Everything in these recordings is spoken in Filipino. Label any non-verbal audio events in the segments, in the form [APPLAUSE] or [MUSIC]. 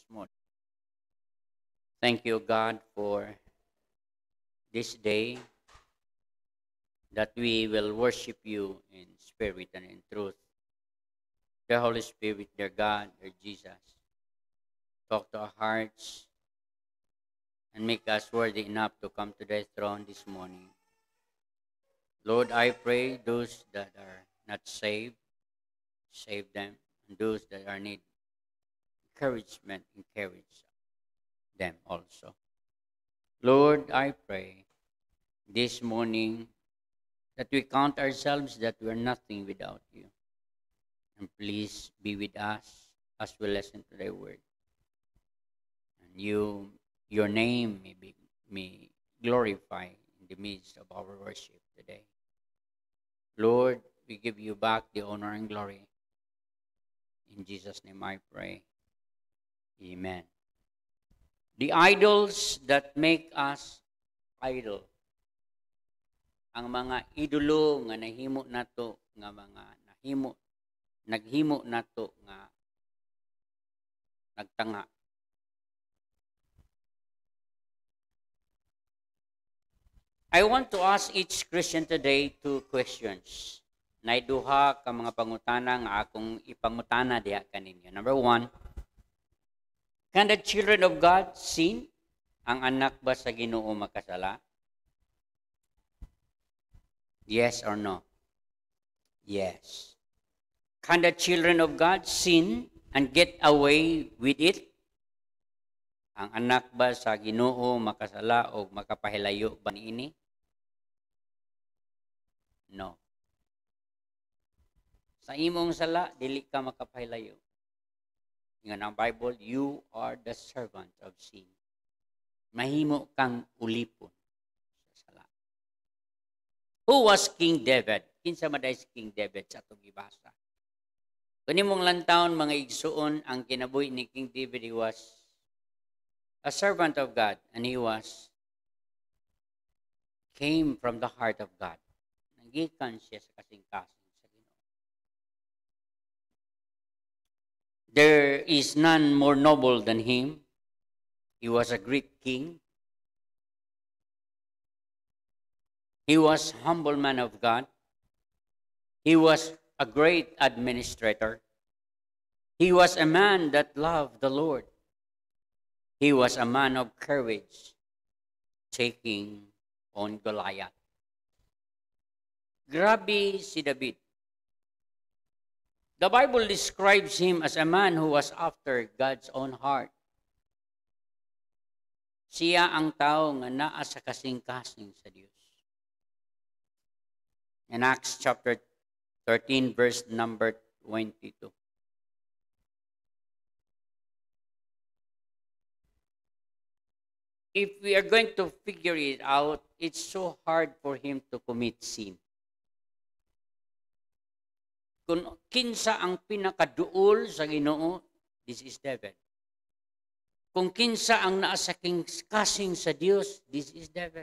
this morning. Thank you, God, for this day that we will worship you in spirit and in truth. The Holy Spirit, dear God, dear Jesus, talk to our hearts and make us worthy enough to come to thy throne this morning. Lord, I pray those that are not saved, save them, and those that are need encouragement encourage them also. Lord, I pray this morning that we count ourselves that we are nothing without you. And please be with us as we listen to thy word. And you, your name may be may glorify in the midst of our worship today. Lord, we give you back the honor and glory. In Jesus' name I pray. Amen. The idols that make us idol. Ang mga idolo nga nahimo nato nga mga nahimo naghimo nato nga nagtanga. I want to ask each Christian today two questions. Naiduha ka mga pangutana nga akong ipangutana diha kaninyo. Number one, Can the children of God sin? Ang anak ba sa Ginoo makasala? Yes or no? Yes. Can the children of God sin and get away with it? Ang anak ba sa Ginoo makasala o makapahilayo ba ini? No. Sa imong sala dili ka makapahilayo nga ng Bible, you are the servant of sin. Mahimo kang ulipon sa sala. Who was King David? Kinsa maday si King David sa itong ibasa. Kuni mong lantaon mga igsuon, ang kinabuhi ni King David, he was a servant of God and he was came from the heart of God. Nagikan siya sa kasing kasing There is none more noble than him. He was a great king. He was humble man of God. He was a great administrator. He was a man that loved the Lord. He was a man of courage, taking on Goliath. Grabe si David. The Bible describes him as a man who was after God's own heart. Siya ang tao nga naa sa kasing-kasing sa Dios. In Acts chapter 13 verse number 22. If we are going to figure it out, it's so hard for him to commit sin. Kung kinsa ang pinakaduol sa Ginoo, this is devil. Kung kinsa ang naa sa kasing sa Dios, this is devil.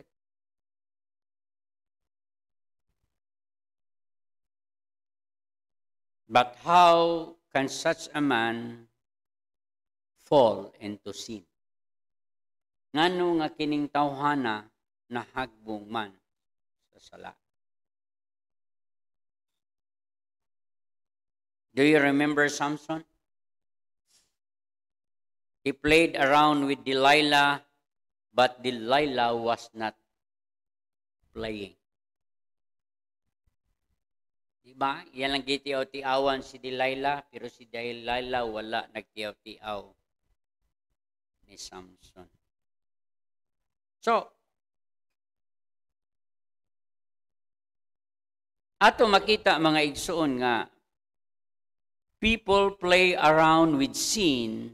But how can such a man fall into sin? Ngano nga kining tawhana nahagbong man sa sala. Do you remember Samson? He played around with Delilah, but Delilah was not playing. Diba? Yan ang gitiaw-tiawan si Delilah, pero si Delilah wala nagtiaw-tiaw ni Samson. So, ato makita mga igsoon nga People play around with sin,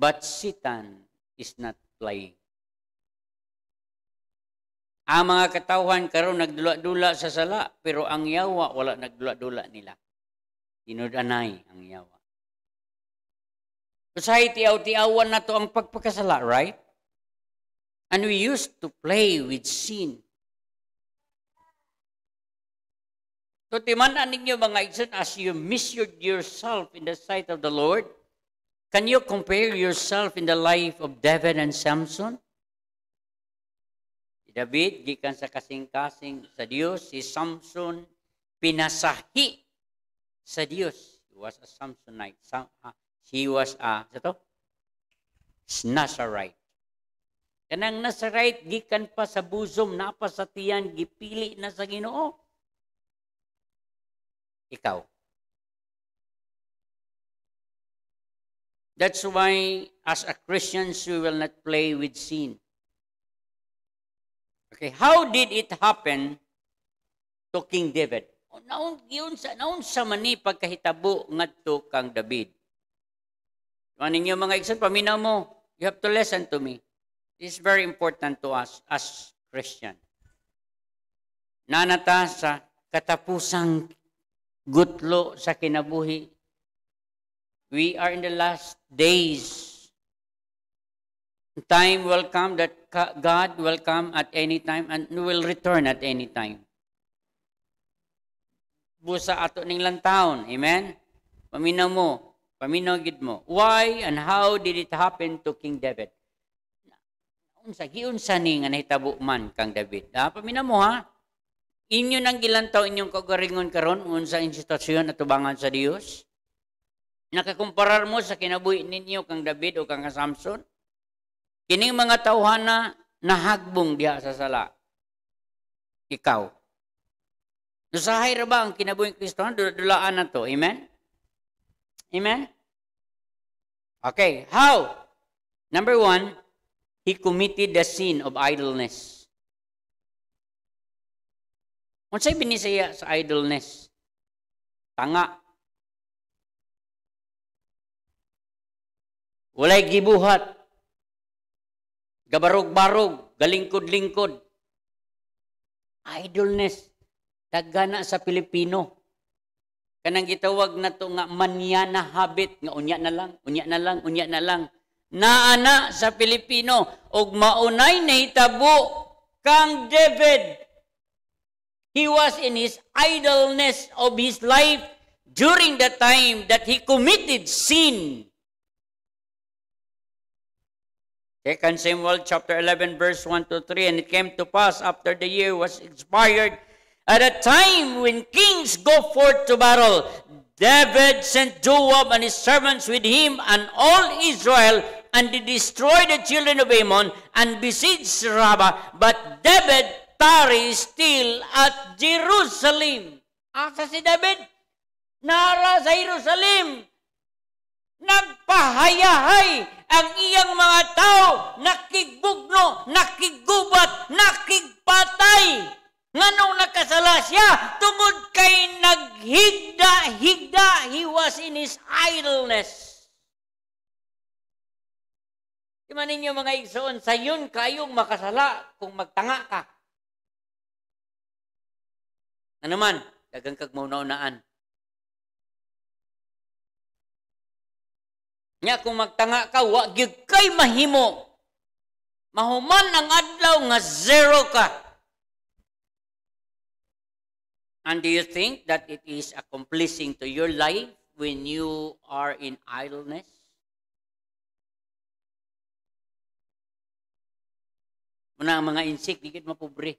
but Satan is not playing. Ang mga katawhan karon nagdula-dula sa sala, pero ang yawa wala nagdula-dula nila. Tinudanay ang yawa. Society tiaw-tiawan na to ang pagpakasala, right? And we used to play with sin. So timanan ninyo mga igsoon as you measured yourself in the sight of the Lord, can you compare yourself in the life of David and Samson? Si David, gikan sa kasing-kasing sa Dios, si Samson, pinasahi sa Dios. He was a Samsonite. Sam, uh, ah, he was a, sa to? Nazarite. Kanang Nazarite, gikan pa sa buzom, napa sa gipili na sa ginoo ikaw. That's why as a Christians we will not play with sin. Okay, how did it happen to King David? Naon yun sa naon sa mani pagkahitabo ngadto kang David. Maning ano yung mga example paminaw mo. You have to listen to me. This is very important to us as Christian. Nanata sa katapusang gutlo sa kinabuhi. We are in the last days. Time will come that God will come at any time and will return at any time. Busa ato ning lantaon. Amen? Paminaw mo. Paminaw gid mo. Why and how did it happen to King David? Unsa giunsa ni nga nahitabo man kang David? Ah, paminaw mo ha. Inyo nang gilantaw inyong kagaringon karon unsa ang sitwasyon atubangan sa Dios? Nakakumparar mo sa kinabuhi ninyo kang David o kang Samson? Kining mga tawhana nahagbong diha sa sala. Ikaw. Nusahay ra ba ang kinabuhi Kristo? Dulaan na to. Amen? Amen? Okay. How? Number one, he committed the sin of idleness. Unsay binisaya sa idleness? Tanga. Walay gibuhat. Gabarog-barog, galingkod-lingkod. Idleness dagana sa Pilipino. Kanang gitawag na to nga manyana habit nga unya na lang, unya na lang, unya na lang. Naana sa Pilipino og maunay nahitabo kang David He was in his idleness of his life during the time that he committed sin. 2 Samuel chapter 11 verse 1 to 3 And it came to pass after the year was expired at a time when kings go forth to battle David sent Joab and his servants with him and all Israel and they destroyed the children of Ammon and besieged Rabbah but David tarry still at Jerusalem. Asa ah, si David? Nara sa Jerusalem. Nagpahayahay ang iyang mga tao, nakigbugno, nakigubat, nakigpatay. Nganong nakasala siya tungod kay naghigda, higda, he was in his idleness. Imanin niyo mga igsoon, sa yun kayong makasala kung magtanga ka. Na naman, dagang kag mauna-unaan. Nya kung magtanga ka, wag kay mahimo. Mahuman ang adlaw nga zero ka. And do you think that it is accomplishing to your life when you are in idleness? Muna ang mga insik, di mapubre.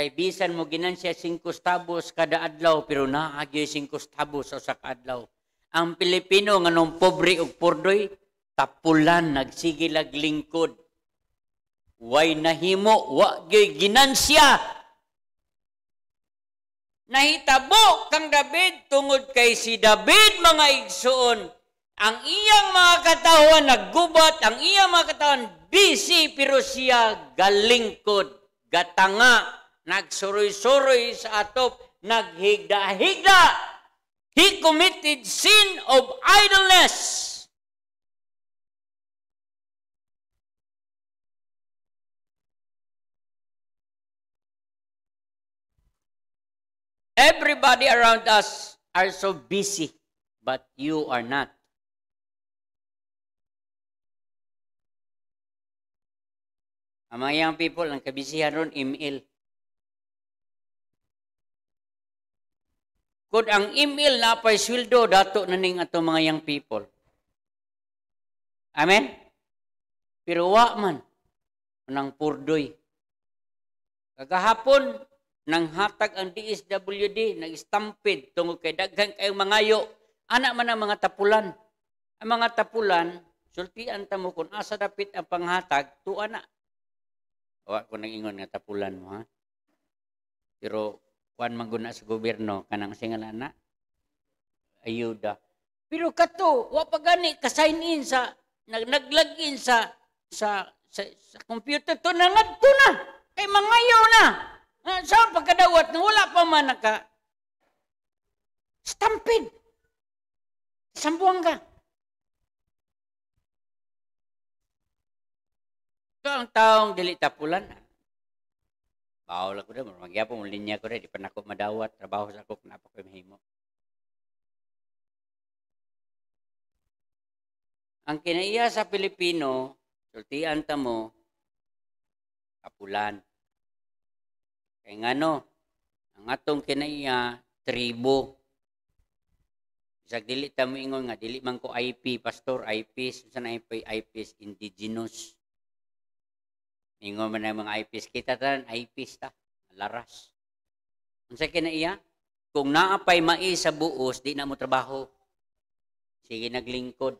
Kay bisan mo ginansya 5 stabos kada adlaw pero naagyoy 5 stabos sa ka adlaw. Ang Pilipino nga nung pobre ug purdoy tapulan nagsigilag lingkod. Way nahimo wa gyoy ginansya Nahitabo kang David tungod kay si David mga igsuon. Ang iyang mga katawan naggubat, ang iyang mga katawan busy pero siya galingkod, gatanga, nagsuroy-suroy sa atop, naghigda-higda. He committed sin of idleness. Everybody around us are so busy, but you are not. Ang mga young people, ang kabisihan ron, ML. Kung ang email na pa'y swildo, dato na ning ato mga young people. Amen? Pero wa man, nang purdoy. Kagahapon, nang hatag ang DSWD, nag-stampid tungkol kay daghang kayong mangayo, anak man ang mga tapulan. Ang mga tapulan, sultian ta mo kung asa dapit ang panghatag, tuwa na. Wa ko nang ingon nga tapulan mo ha. Pero kuan mangguna sa gobyerno kanang singala na ayuda. Pero kato, wa pa gani ka sign in sa nag naglog in sa sa sa, sa computer to na ngadto na kay mangayo na. Sa pagkadawat na wala pa man naka stampid. Sambuang ka. Ito ang taong dili tapulan. Bawal ako doon. Magyapon mong linya ko rin. Di pa na ako madawat. Trabaho sa ako. Kenapa ko mahimo. Ang kinaiya sa Pilipino, sultian ta mo, kapulan. Kaya nga no, ang atong kinaiya, tribo. Bisag dili ta mo ingon nga, dili man ko IP, pastor, IP, na IP, IP indigenous. Mingon man ang mga IPs. Kita tanan, IPs ta. Laras. Unsa kina iya? Kung naapay mai sa buos, di na mo trabaho. Sige naglingkod.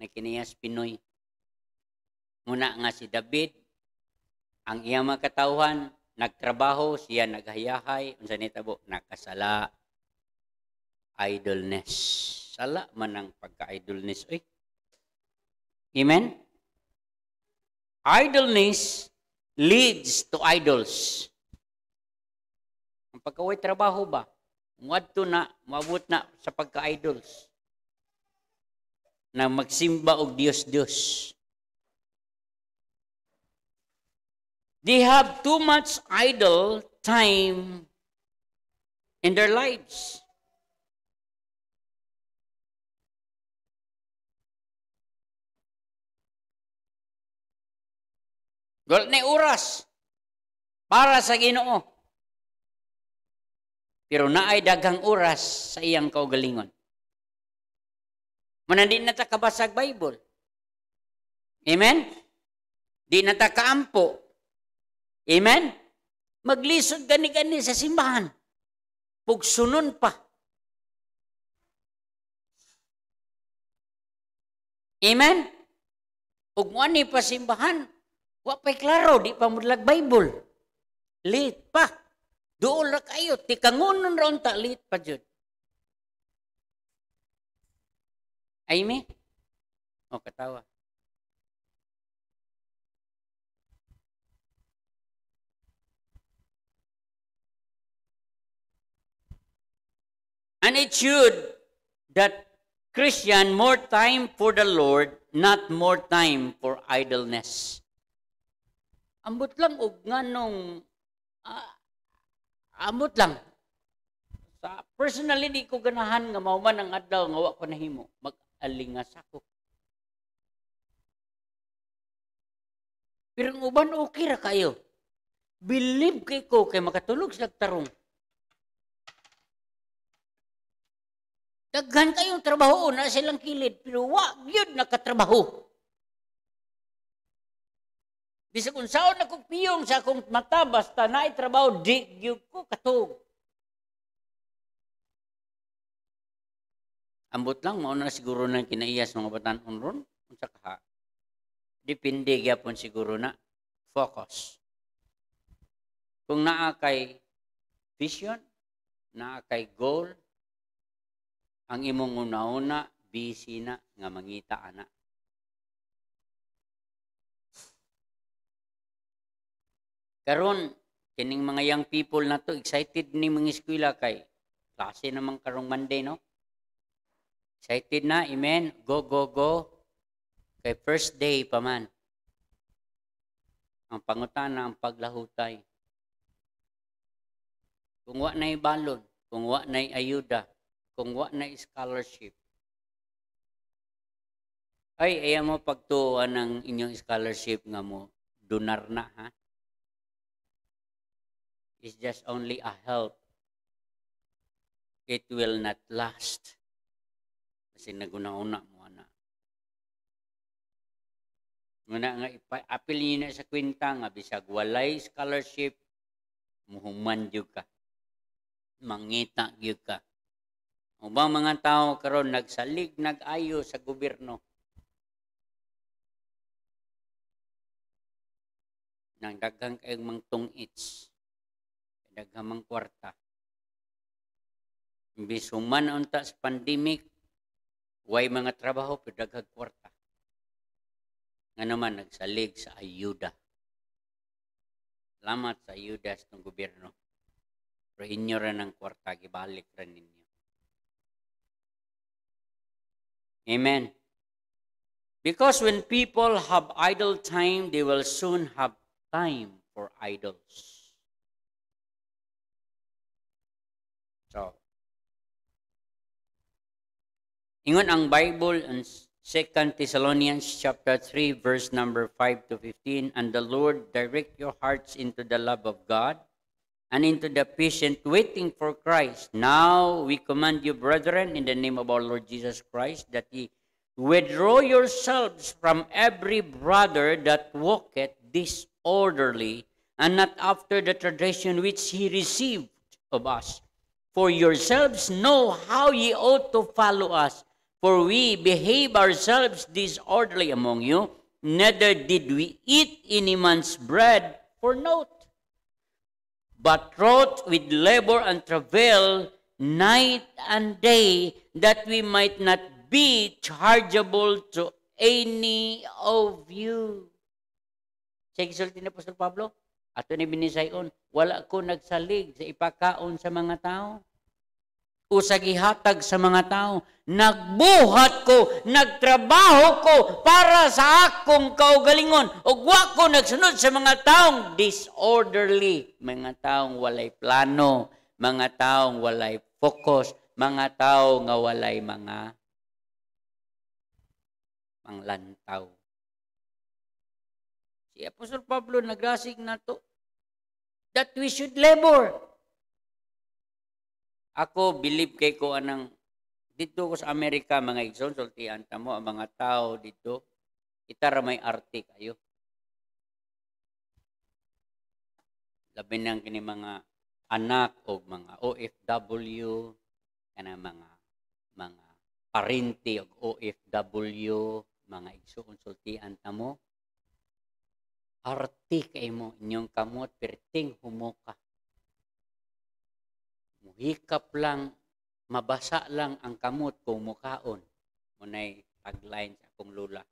Nakiniyas Pinoy. Muna nga si David, ang iyang mga katauhan, nagtrabaho, siya naghayahay, unsa ni bo, nakasala idleness. Sala man ang pagka-idleness. Oy. Amen. Idleness leads to idols. Ang pagkaway trabaho ba? Muadto na, mabot na sa pagka-idols. Na magsimba og Dios-Dios. They have too much idle time in their lives. Wala na oras para sa Ginoo. Pero naay daghang oras sa iyang kaugalingon. Manandin na ta kabasag Bible. Amen? Di na ta Amen? Maglisod gani-gani sa simbahan. Pugsunon pa. Amen? Ugmuan ni simbahan, Wa pa'y klaro, di pa mo Bible. Lit pa. Dool ra kayo, tikangunan raon ta, lit pa jud. Amy? O, oh, katawa. And it should that Christian more time for the Lord, not more time for idleness. ambot lang og nganong uh, ah, ambot lang sa personally di ko ganahan nga mao ang adlaw nga wa ko nahimo mag-alingas ako Pero ang uban okay ra kayo. Believe kay ko kay makatulog sa tarong. Daghan kayong trabaho na silang kilid pero wa gyud nakatrabaho. Bisag unsaon na kong piyong sa akong mata, basta na itrabaho, di gyud ko katog. Ambot lang, mauna siguro na kinaiyas mga batanon ron, unsa kaha. Dipindi gyapon siguro na focus. Kung naa kay vision, naa kay goal, ang imong una-una, busy na nga mangita ana Karon kining mga young people na to excited ni mga eskwela kay klase naman karong Monday no. Excited na, amen. Go go go. Kay first day pa man. Ang pangutan pangutana ang paglahutay. Kung wa na balon, kung wa na ayuda, kung wa na scholarship. Ay, ayaw mo pagtuuan ng inyong scholarship nga mo, donar na ha is just only a help. It will not last. Kasi naguna-una mo na. Muna nga, ipa-apil niyo na sa kwinta nga, bisag walay scholarship, muhuman yun ka. Mangita yun ka. Ubang mga tao karon nagsalig, nag-ayo sa gobyerno. Nang daghang kayong mga tungits daghamang kwarta. Imbis human unta sa pandemic, way mga trabaho pero daghag kwarta. Nga naman nagsalig sa ayuda. Salamat sa ayuda sa gobyerno. Pero inyo rin ang kwarta, gibalik rin ninyo. Amen. Because when people have idle time, they will soon have time for idols. So, oh. ingon ang Bible in 2 Thessalonians chapter 3 verse number 5 to 15, and the Lord direct your hearts into the love of God and into the patient waiting for Christ. Now we command you, brethren, in the name of our Lord Jesus Christ, that ye withdraw yourselves from every brother that walketh disorderly, and not after the tradition which he received of us for yourselves know how ye ought to follow us, for we behave ourselves disorderly among you, neither did we eat any man's bread for naught, but wrought with labor and travail night and day, that we might not be chargeable to any of you. Siya exulti ni Apostol Pablo. Ato ni binisayon, wala ko nagsalig sa ipakaon sa mga tao o sa gihatag sa mga tao. Nagbuhat ko, nagtrabaho ko para sa akong kaugalingon. O wa ko nagsunod sa mga taong disorderly, mga taong walay plano, mga taong walay focus, mga tao nga walay mga manglantaw. Si Apostol Pablo nagrasig na to that we should labor. Ako, believe kay ko anang dito ko sa Amerika, mga igsoon, sultihan mo, ang mga tao dito, itara may arte kayo. Labi nang kini mga anak o mga OFW, kana mga mga parente o OFW, mga igsoon, sultihan mo, arti mo inyong kamot perting humuka. Muhikap lang, mabasa lang ang kamot ko mukaon. Munay tagline sa akong lula.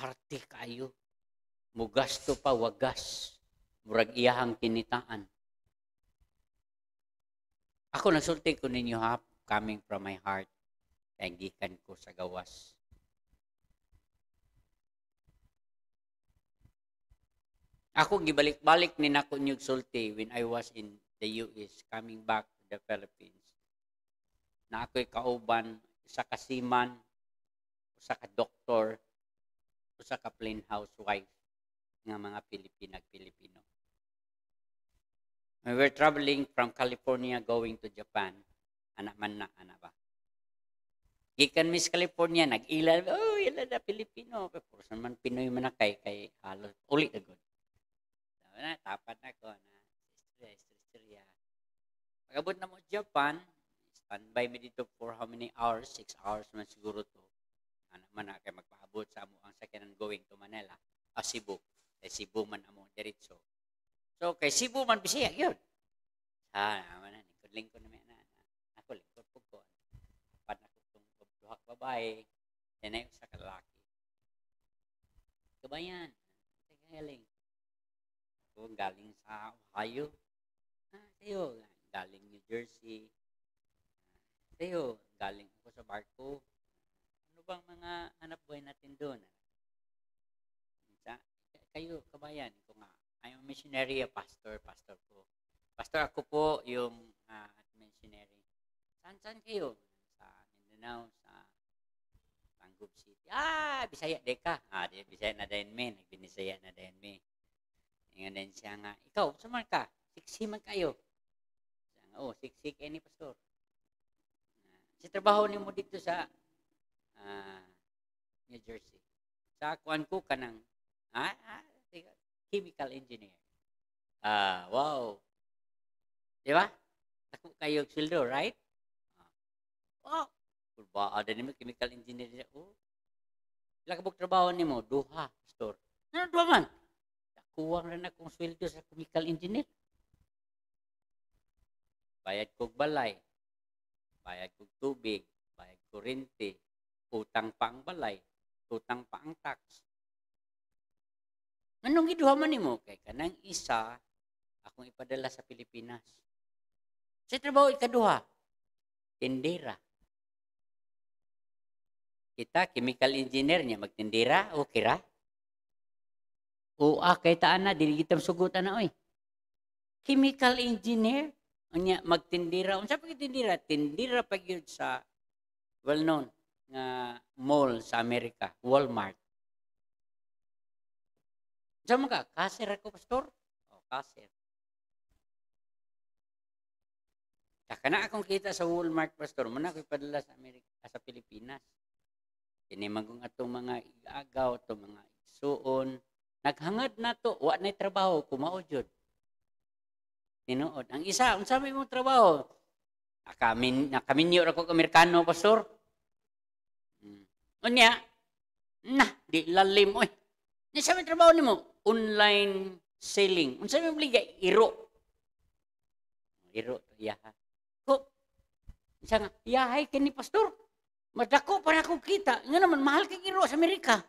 Arti kayo. Mugasto pa wagas. Murag iyahang kinitaan. Ako nasulti ko ninyo hap coming from my heart. Kaya gikan ko sa gawas Ako gibalik-balik ni nako nyug sulti when I was in the US coming back to the Philippines. Na ako'y kauban sa kasiman, sa ka doktor, sa ka plain housewife ng mga Pilipinag Pilipino. We were traveling from California going to Japan. Anak man na, anak ba? Gikan Miss California, nag-ila, oh, ila na Pilipino. Pero naman, Pinoy man na kay, kay halos, uli agad na, tapat na ko na istorya, istorya. Magabot na mo Japan, by me dito for how many hours? 6 hours man siguro to. Ano man na kay magpaabot sa mo ang second and going to Manila, ah, Cebu. Kay eh, Cebu man amo diretso. So kay Cebu man bisiya yun. Ha, naman ni lingkod link ko na. Ako link ko ko. Pad na ko tong duha ka babae, dinay sa kalaki. Kabayan, tagaling ko galing sa Ohio. Ah, sa'yo, galing New Jersey. Ah, sa'yo, galing ako sa barko. Ano bang mga hanap buhay natin doon? Sa, kayo, kabayan ko nga. I'm a missionary, a pastor, pastor ko. Pastor ako po yung uh, missionary. Saan, saan kayo? Sa Mindanao, sa Tanggub City. Ah, Bisaya, deka. Ah, di, Bisaya na din me. Nagbinisaya na din me. Ingan din siya nga, ikaw, sumar ka. siksi man kayo. Siya nga, oh, siksik any eh, pastor. Uh, si trabaho ni mo dito sa uh, New Jersey. Sa kuan ko ka ng ah, ah, chemical engineer. Ah, uh, wow. Di ba? Ako kayo sildo, right? Ah. oh, kurba, ada ah, ni chemical engineer. Oh, Ilakabog trabaho ni mo, duha, pastor. Ano duha man? kuwang na na kong sweldo sa chemical engineer. Bayad kog balay, bayad kog tubig, bayad kurente, utang pa ang balay, utang pa ang tax. Anong giduha man nimo kay kanang isa akong ipadala sa Pilipinas. Sa trabaho ikaduha, tindera. Kita chemical engineer niya magtindera, okay ra? O ah, kay taan na, dili kita sugutan na, oy. Chemical engineer. Unya, magtindira. Unsa pag tindira? Tindira pag yun sa well-known nga mall sa Amerika, Walmart. Diyan mo ka, kasir ako, pastor? O, oh, kasir. Taka na akong kita sa Walmart, pastor. Muna ako'y padala sa, Amerika, ah, sa Pilipinas. Kinimang kong atong mga igagaw, atong mga igsuon, Naghangad na to, wa na'y trabaho, kumao jud. Tinuod. Ang isa, unsa may mong trabaho? Nakamin, nakaminyo ra ko Amerikano, pastor. Hmm. Unya, na, di lalim, oy. Ni sa trabaho nimo? Online selling. Unsa may bligay? Iro. Iro, yaha. Ko, isa nga, yahay kini pastor. Madako para ko kita. Nga naman, mahal kay iro sa Amerika.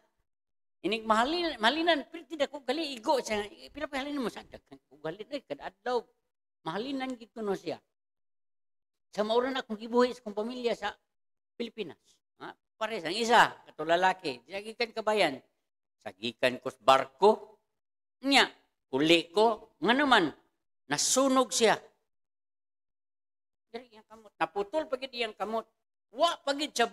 Ini mahalinan, mahalinan pil tidak ko gali igo siya. Pira pa halin mo sa dakan ko gali Mahalinan gitu no siya. orang mauran akong gibuhi sa kong pamilya sa Pilipinas. Ha? Pares ang isa kato lalaki, sagikan kabayan. Sagikan ko barko. Nya, uli ko nga nasunog siya. Diri yang kamu naputol pagid yang kamu Wa pagi sa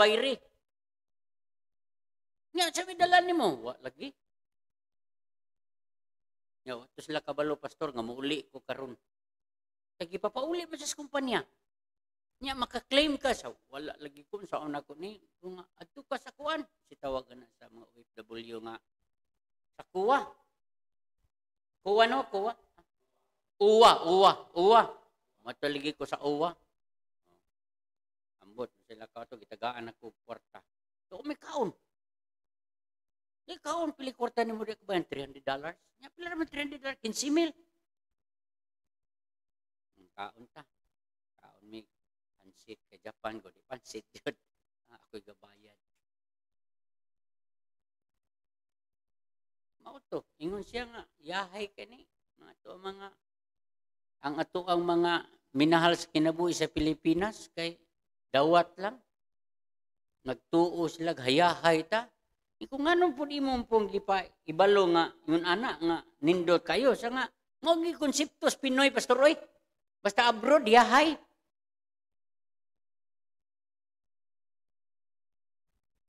Nya, sabi dala ni mo, wa lagi. Nya, ito sila kabalo, pastor, nga muuli ko karon. Lagi papauli pa sa kumpanya. Nya, makaklaim ka sa, wala lagi ko, sa una ko ni, kung ato ka sa kuan, sitawagan na sa mga OFW nga, sa kuwa. Kuwa no, kuwa. Uwa, uwa, uwa. Mataligi ko sa uwa. Ambot, sila ka ito, gitagaan ako kwarta. So, may kaon. Ikaw [LAUGHS] ah, ah, nah, ang pili kwarta ni mo di ko 300 dollars? Nga pila naman 300 dollars, 15 mil. Kaon ta. Kaon mi pansit kay Japan ko pansit yun. ako'y gabayad. Mao ingon siya nga, yahay ka ni. Mga to mga ang ato ang mga minahal sa kinabuhi sa Pilipinas kay dawat lang. Nagtuo sila, hayahay ta. Ikung Kung anong po di mong pong gipa, ibalo nga, yun anak nga, nindot kayo. Sa nga, mogi konseptos Pinoy, Pastor Roy. Basta abroad, ya hay.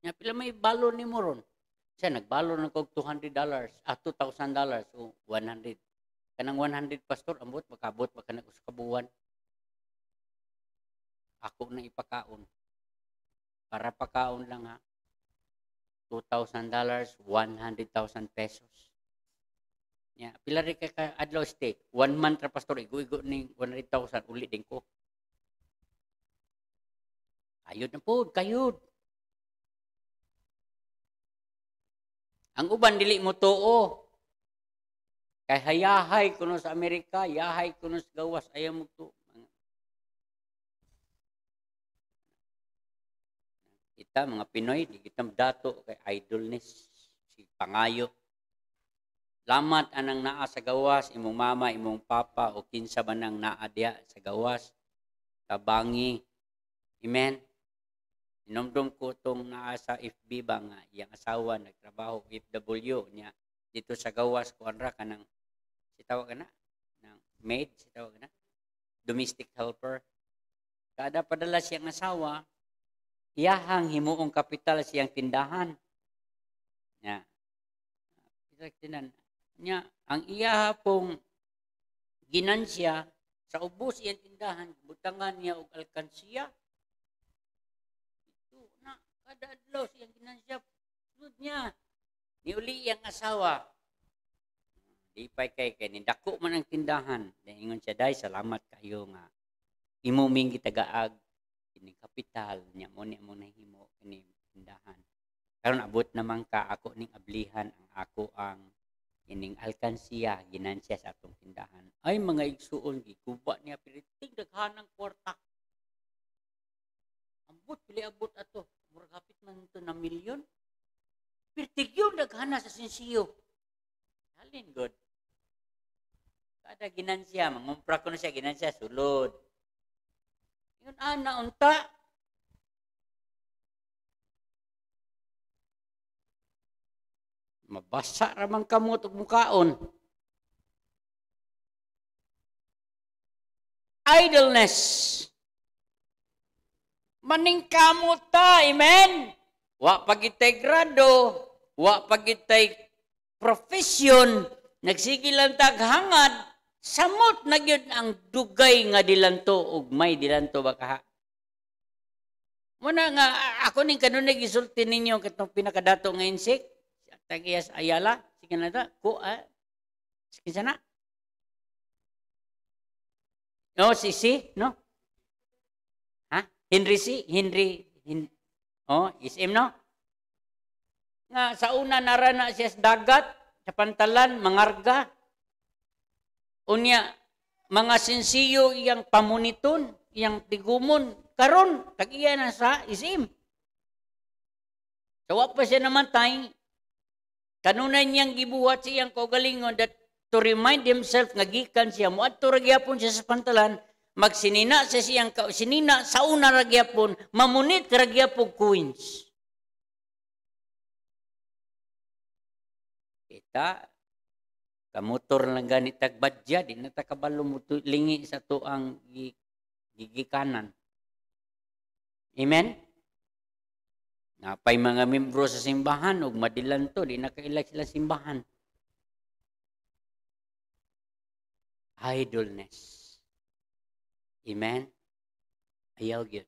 Nga pila may balo ni moron. Siya, nagbalo ng kog $200, ah, $2,000, o so 100. Kanang 100, Pastor, ambot, makabot, makanak sa kabuwan. Ako na ipakaon. Para pakaon lang ha. $2,000, 100,000 pesos. Yeah, pila rin ka ka adlaw stay. One month ra pastor igo-igo ning 100,000 uli din ko. Kayod na po, kayod. Ang uban dili mo tuo. Kay hayahay kuno sa Amerika, yahay kuno sa gawas ayaw mo tuo. kita mga Pinoy, di kita dato kay idleness, si pangayo. Lamat anang naa sa gawas, imong mama, imong papa, o kinsa ba nang naa diya sa gawas, tabangi. Amen? Inomdom ko itong naa sa FB ba nga, iyang asawa, nagtrabaho, FW niya, dito sa gawas, kuan ra ka ng, sitawag ka na, ng maid, sitawag ka na, domestic helper. Kada padala siyang asawa, iyahang himuong kapital siyang tindahan. Nya. Tinan. Nya, ang iya pong ginansya sa ubos iyang tindahan, butangan niya og alkansiya. Ito na kada adlaw siyang ginansya sud niya niuli iyang asawa. Di pa kay kay nindako man ang tindahan. Ingon siya, "Day, salamat kayo nga imuming gitagaag kining kapital niya mo niya mo nahimo kini tindahan karon abot naman ka ako ning ablihan ang ako ang ining alkansiya ginansya sa atong tindahan ay mga igsuon giguba niya piriting daghanang kwarta ambot pili abot ato murag hapit man to na milyon pirtig yun daghana sa sinsiyo halin god kada ginansya mangumpra ko na siya ginansya sulod yun ang ah, naunta. Mabasa ramang kamot og mukaon. Idleness. Maning kamot ta, amen? Wa pagitay grado, wa pagitay profesyon, nagsigilang taghangad, Samot na gyud ang dugay nga dilanto ug may dilanto bakaha. Muna nga ako ning kanunay gisulti ninyo katong pinakadato nga insik. Tagias Ayala, sige na ta, ko ah. Sige sana. No, si si, no? Ha? Henry si, Henry, hin, oh, SM no? Nga sa una narana siya sa dagat, sa pantalan, mangarga, Unya, mga sinsiyo iyang pamuniton, iyang tigumon, karon kag na sa isim. Tawa so, pa siya naman tay, kanunay niyang gibuhat siyang kogalingon that to remind himself nga gikan siya mo at gyapon siya sa pantalan magsinina siya siyang ka sinina sa una ra gyapon mamunit ra gyapon coins kita kamotor lang gani tagbadya din na takabalo mo lingi sa to ang gigikanan amen napay mga membro sa simbahan ug madilan to di nakaila sila simbahan idleness amen ayaw gyud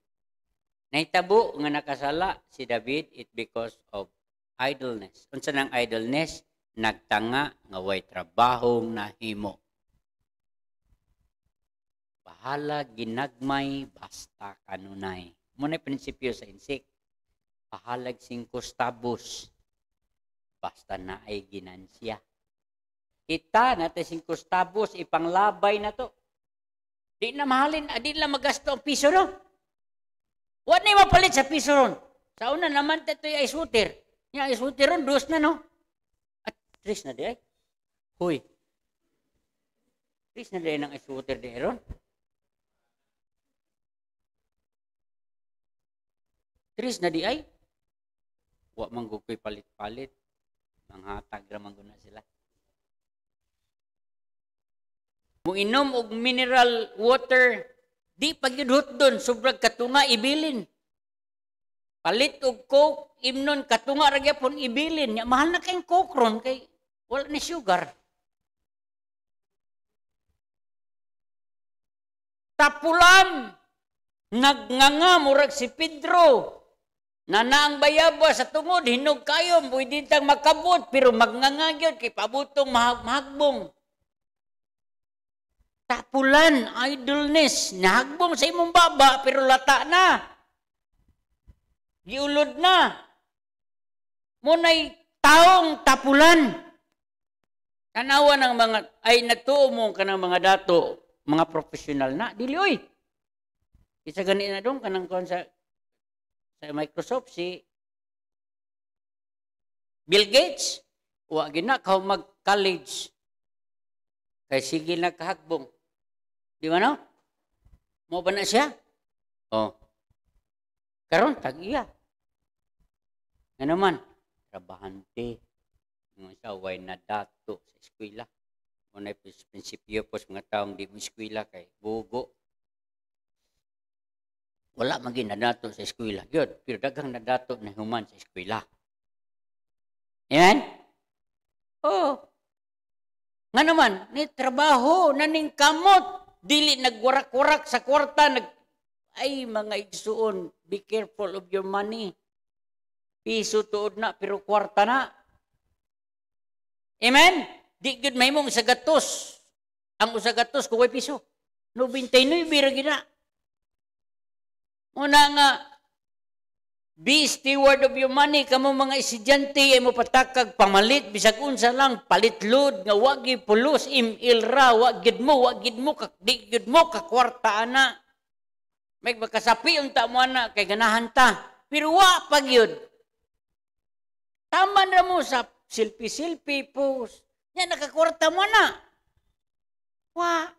Naitabo nga nakasala si David it because of idleness. Unsa nang idleness? nagtanga nga way trabahong nahimo. Bahala ginagmay basta kanunay. Muna prinsipyo sa insik. Bahalag sing stabos basta na ay ginansya. Kita natin sing stabos ipanglabay na to. Di na mahalin, ah, di na magasto ang piso ron. Huwag na mapalit sa piso ron. Sa una naman, ito ay sutir. Yung ay sutir ron, dos na no. Tres di ay. Hoy. Tres di ay ng scooter di ron. Tres di ay. Wa manggukoy palit-palit. Manghatag ramang na sila. Muinom og mineral water di pagyudhot doon sobrang katunga ibilin palit og coke imnon katunga ra gyapon ibilin nya mahal na kay coke ron kay wala ni sugar. Tapulan, nagngangamurag si Pedro, na naang bayaba sa tungod, hinog kayo, pwede tang makabot, pero magngangagyod, kay pabutong mahagbong. Tapulan, idleness, nahagbong sa imong baba, pero lata na. Giulod na. Munay taong tapulan. Tanawa ng mga, ay nagtuo mo ka ng mga dato, mga professional na, dili oy. Isa gani na doon, kanang kon sa, sa Microsoft, si Bill Gates, wa gina ka mag-college. Kay sige na kahagbong. Di ba no? Mo ba na siya? Oh. Karon tag iya. Ano man? Trabahante. Nung siya, why na sa eskwela. Muna prinsipyo po sa mga taong di mo eskwela kay bugo. Wala maging na sa eskwela. Yun, pero dagang na na human sa eskwela. Amen? Oh. Nga naman, ni trabaho, naning kamot, dili nagwarak-warak sa kwarta, nag, ay mga igsuon, be careful of your money. Piso tuod na, pero kwarta na. Amen? Di gud may mong sagatos. Ang usagatos kuway piso. 99 ra gina. Una nga be steward of your money kamo mga estudyante ay mo patakag pamalit bisag unsa lang palitlod nga wagi pulos imil ra gid mo wa gid mo ka di mo kakwarta ana may magkasapi unta mo ana kay ganahan ta pero wa pagyud taman ra mo sa silpi-silpi po. Yan, nakakwarta mo na. Wa.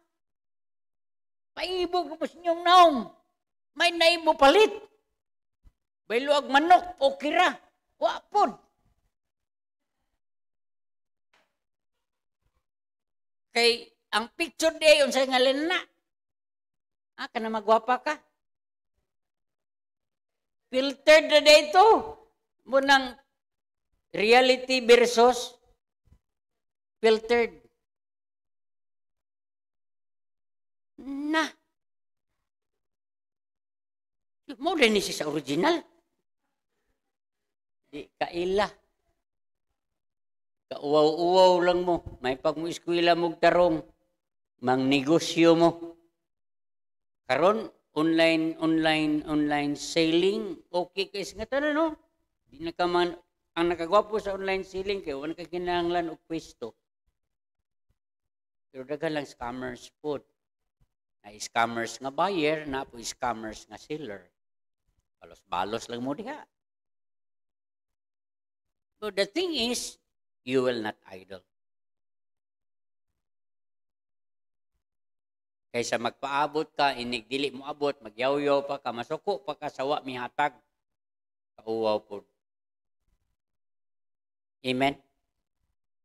Paibog mo sa inyong naong. May naim mo palit. Bailuag manok o kira. Wa pod. Kay ang picture day yung sa ngalan na. Ah, kana magwapa ka. Filtered na day to. Munang Reality versus filtered. Na. Mo rin ni sa original. Di kaila. Kauwaw-uwaw lang mo. May pag mo eskwela mo tarong. Mang negosyo mo. Karon, online, online, online selling. Okay guys nga tala no? Di na ka man ang nakagwapo sa online selling kay wala ka kinahanglan og pwesto. Pero daghan lang scammers po. Na scammers nga buyer, na po scammers nga seller. Balos-balos lang mo diha. So the thing is, you will not idle. Kaysa magpaabot ka, inig dili mo abot, magyawyaw pa ka, masuko pa ka, sawa mihatag, kauwaw po Amen?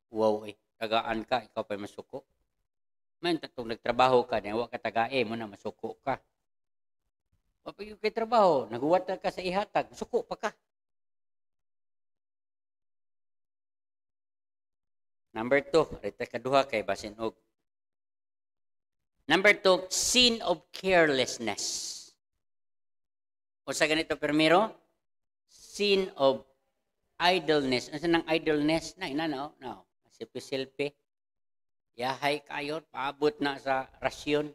Wow, eh. Kagaan ka, ikaw pa masuko. Man, tatong nagtrabaho ka, na huwag ka tagae mo na masuko ka. Kapag kay trabaho, naguwat ka sa ihatag, suko pa ka. Number two, rita duha kay basinog. Number two, sin of carelessness. O sa ganito, primero, sin of idleness. Ano nang idleness? Na, ina, oh, no? No. Selfie-selfie. Yahay kayo, paabot na sa rasyon.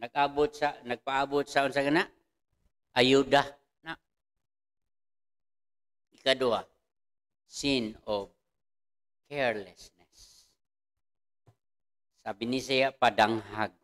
Nag-abot sa, nagpaabot sa unsa gana? Ayuda. Na. Ikadua, sin of carelessness. Sabi ni siya, padanghag.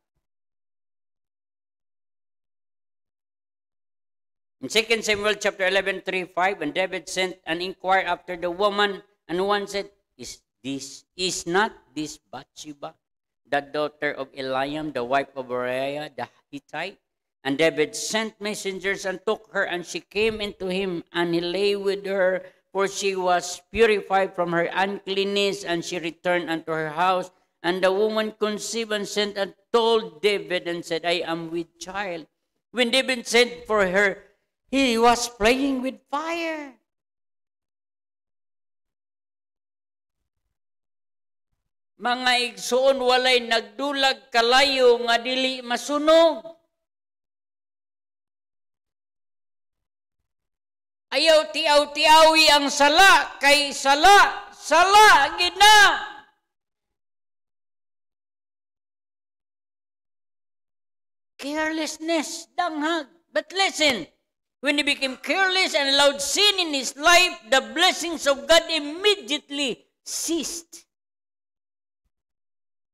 In 2 Samuel chapter 11, 3, 5, and David sent and inquired after the woman, and one said, Is this is not this Bathsheba, the daughter of Eliam, the wife of Uriah the Hittite? And David sent messengers and took her, and she came into him, and he lay with her, for she was purified from her uncleanness, and she returned unto her house. And the woman conceived and sent and told David and said, I am with child. When David sent for her, He was playing with fire. Mga igsoon walay nagdulag kalayo nga dili masunog. Ayaw tiaw-tiawi ang sala kay sala, sala gid Carelessness, danghag. But listen, when he became careless and allowed sin in his life, the blessings of God immediately ceased.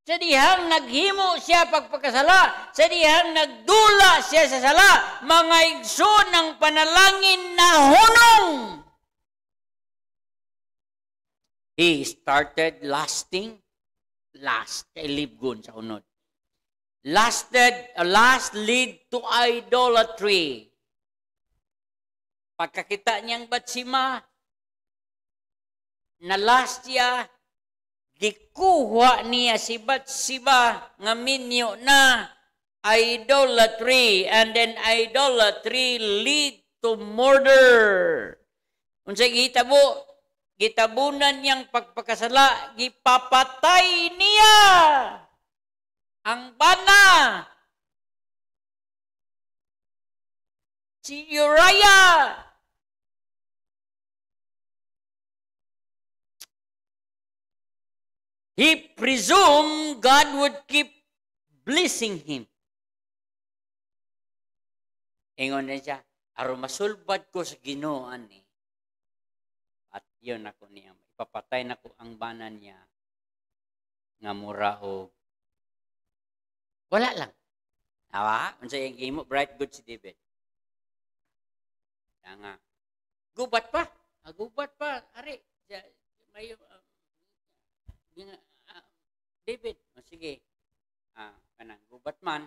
Sa dihang naghimo siya pagpakasala, sa dihang nagdula siya sa sala, mga igso ng panalangin na hunong. He started lasting, last, elibgon eh, sa unod. Lasted, last lead to idolatry. Pagkakita niyang Batsima, na last year, gikuha niya si Batsiba nga minyo na idolatry and then idolatry lead to murder. Unsa gitabo? Gitabunan niyang pagpakasala, gipapatay niya ang bana si Uriah He presumed God would keep blessing him. Ingon na siya, aron masulbad ko sa ginoan ni. Eh. At yun ako niya, ipapatay na ko ang banan niya nga mura o wala lang. Awa, unsa yung gimo bright good si David. Nga. Gubat pa. Agubat ah, pa. Ari, may uh, gina, ah, David, o sige, ah, kanang gubat man,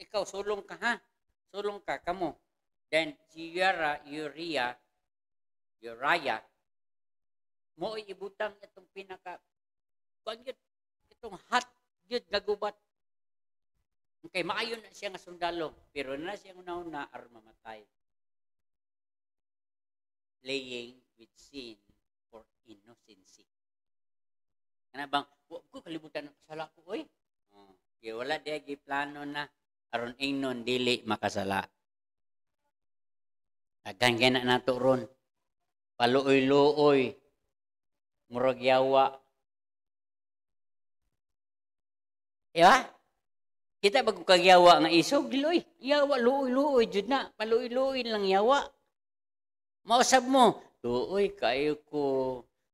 ikaw, sulong ka ha, sulong ka, kamo. Then, si Yara, Uriah, Uriah, mo ibutang itong pinaka, kung itong hot, yun, gagubat. Okay, maayon na siya nga sundalo, pero na siya una-una, ar mamatay. Playing with sin for innocency. Kana bang, wa ko kalibutan ang kasala ko, oy. Oh, wala di gi plano na aron ingnon dili makasala. Agan gena nato ron. Paluoy-luoy. Murag yawa. Iba? Kita bago kagyawa nga isog, loy. Yawa, luoy-luoy, jud na. Paluoy-luoy lang yawa. Mausab mo, tuoy kayo ko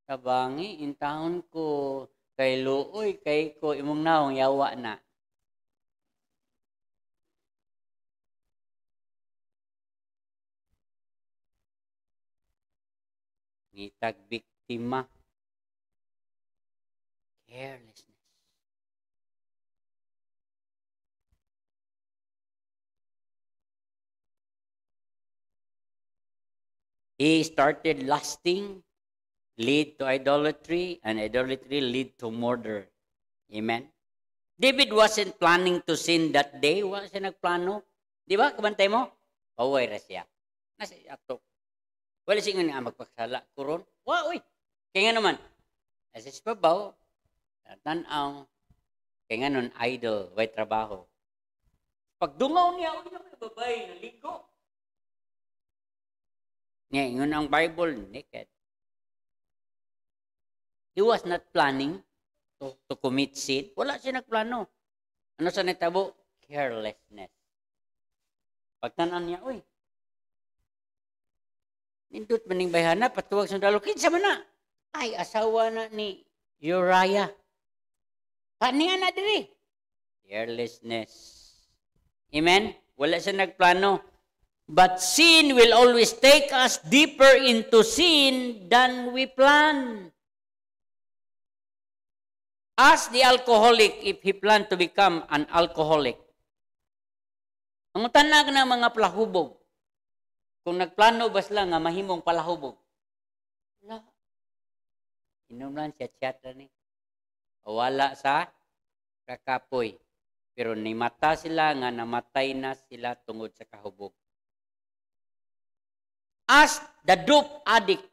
kabangi in intahon ko kay luoy kay ko imong naong yawa na nitag biktima carelessness He started lasting lead to idolatry, and idolatry lead to murder. Amen? David wasn't planning to sin that day. Wala siya nagplano. Di ba? Kabantay mo? Pauway ra siya. Nasa ato. Wala siya nga magpagsala. Kuron. Wow, uy. Kaya nga naman. Nasa siya babaw. Tanaw. Kaya nga nun, idol. Way trabaho. Pag dungaw niya, huwag niya may babay. Naligo. Ngayon ang Bible, naked. He was not planning to, to commit sin. Wala siya nagplano. Ano sa nitabo? Carelessness. Pagtanan niya, uy, nindot maning bayhana, patuwag sundalo, kinsa man na. Ay, asawa na ni Uriah. Paninga na diri. Carelessness. Amen? Wala siya nagplano. But sin will always take us deeper into sin than we planned. As the alcoholic if he plan to become an alcoholic. Ang tanag na mga palahubog, kung nagplano ba sila nga mahimong palahubog, wala. Inom lang siya tiyatra ni. Wala sa kakapoy. Pero ni mata sila nga namatay na sila tungod sa kahubog. As the dope addict,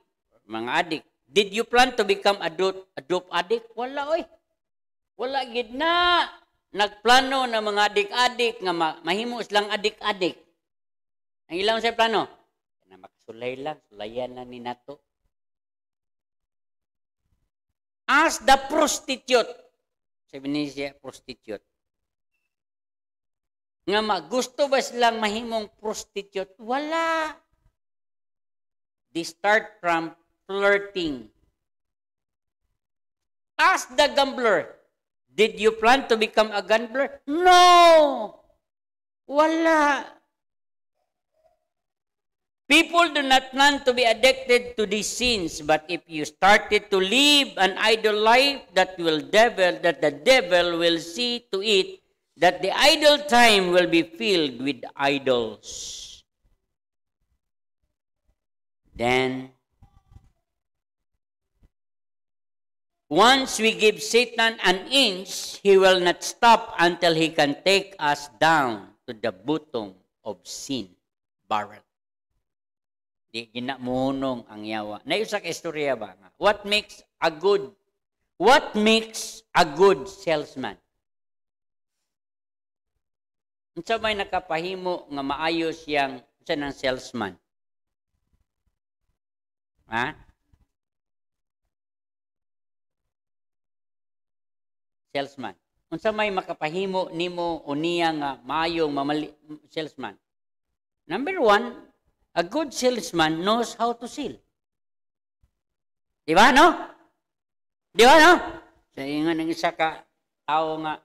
mga addict, did you plan to become a dope, a dope addict? Wala oy. Wala gid na nagplano na mga adik-adik nga mahimo lang adik-adik. Ang ilang sa plano, na makasulay lang, sulayan na ni nato. As the prostitute, sa Venezia, prostitute, nga magusto ba silang mahimong prostitute? Wala. They start from flirting. As the gambler, Did you plan to become a gambler? No! Wala. People do not plan to be addicted to these sins, but if you started to live an idle life, that will devil that the devil will see to it that the idle time will be filled with idols. Then Once we give Satan an inch, he will not stop until he can take us down to the bottom of sin barrel. Di ginamunong ang yawa. Naiusa istorya ba nga? What makes a good what makes a good salesman? Unsa may nakapahimo nga maayos yang sa salesman? Ha? salesman. Unsa may makapahimo nimo o niya nga mayong mamali salesman? Number one, a good salesman knows how to sell. Di ba, no? Di ba, no? Sa so, nga ng isa ka tao nga,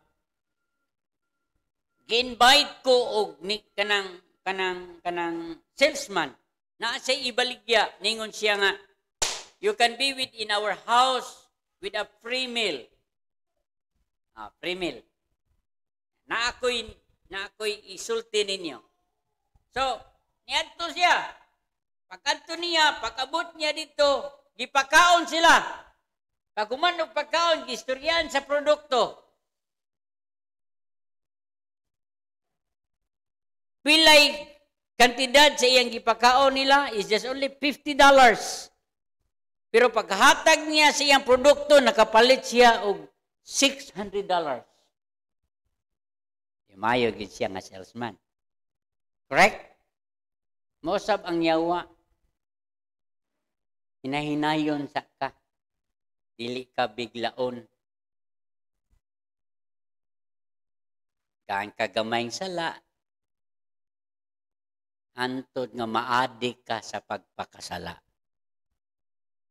gi-invite ko og ni kanang kanang kanang salesman na sa ibaligya ningon siya nga you can be within our house with a free meal Ah, pre-meal. Na ako'y, na ako'y isulti ninyo. So, niadto siya. Pagkanto niya, pagabot niya dito, gipakaon sila. Kaguman og pagkaon, gistoryahan sa produkto. Pilay kantidad sa iyang gipakaon nila is just only $50. Pero paghatag niya sa iyang produkto, nakapalit siya og $600. Imayo gid siya nga salesman. Correct? Mosab ang yawa. Hinahinayon sa ka. Dili ka biglaon. Kaan ka gamayng sala. Antod nga maadik ka sa pagpakasala.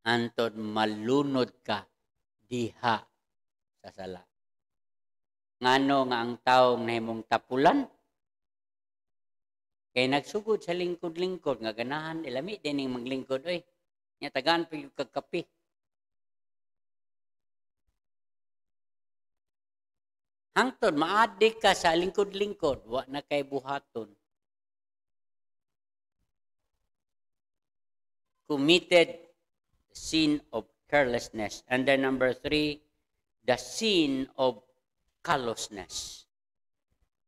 Antod malunod ka diha sa sala. Ngano nga ang taong nahimong tapulan? Kay nagsugod sa lingkod-lingkod nga ganahan ilami dining maglingkod oy. Nya tagaan pa yung kagkapi. Hangtod maadik ka sa lingkod-lingkod wa na kay buhaton. Committed sin of carelessness. And then number three, the sin of callousness.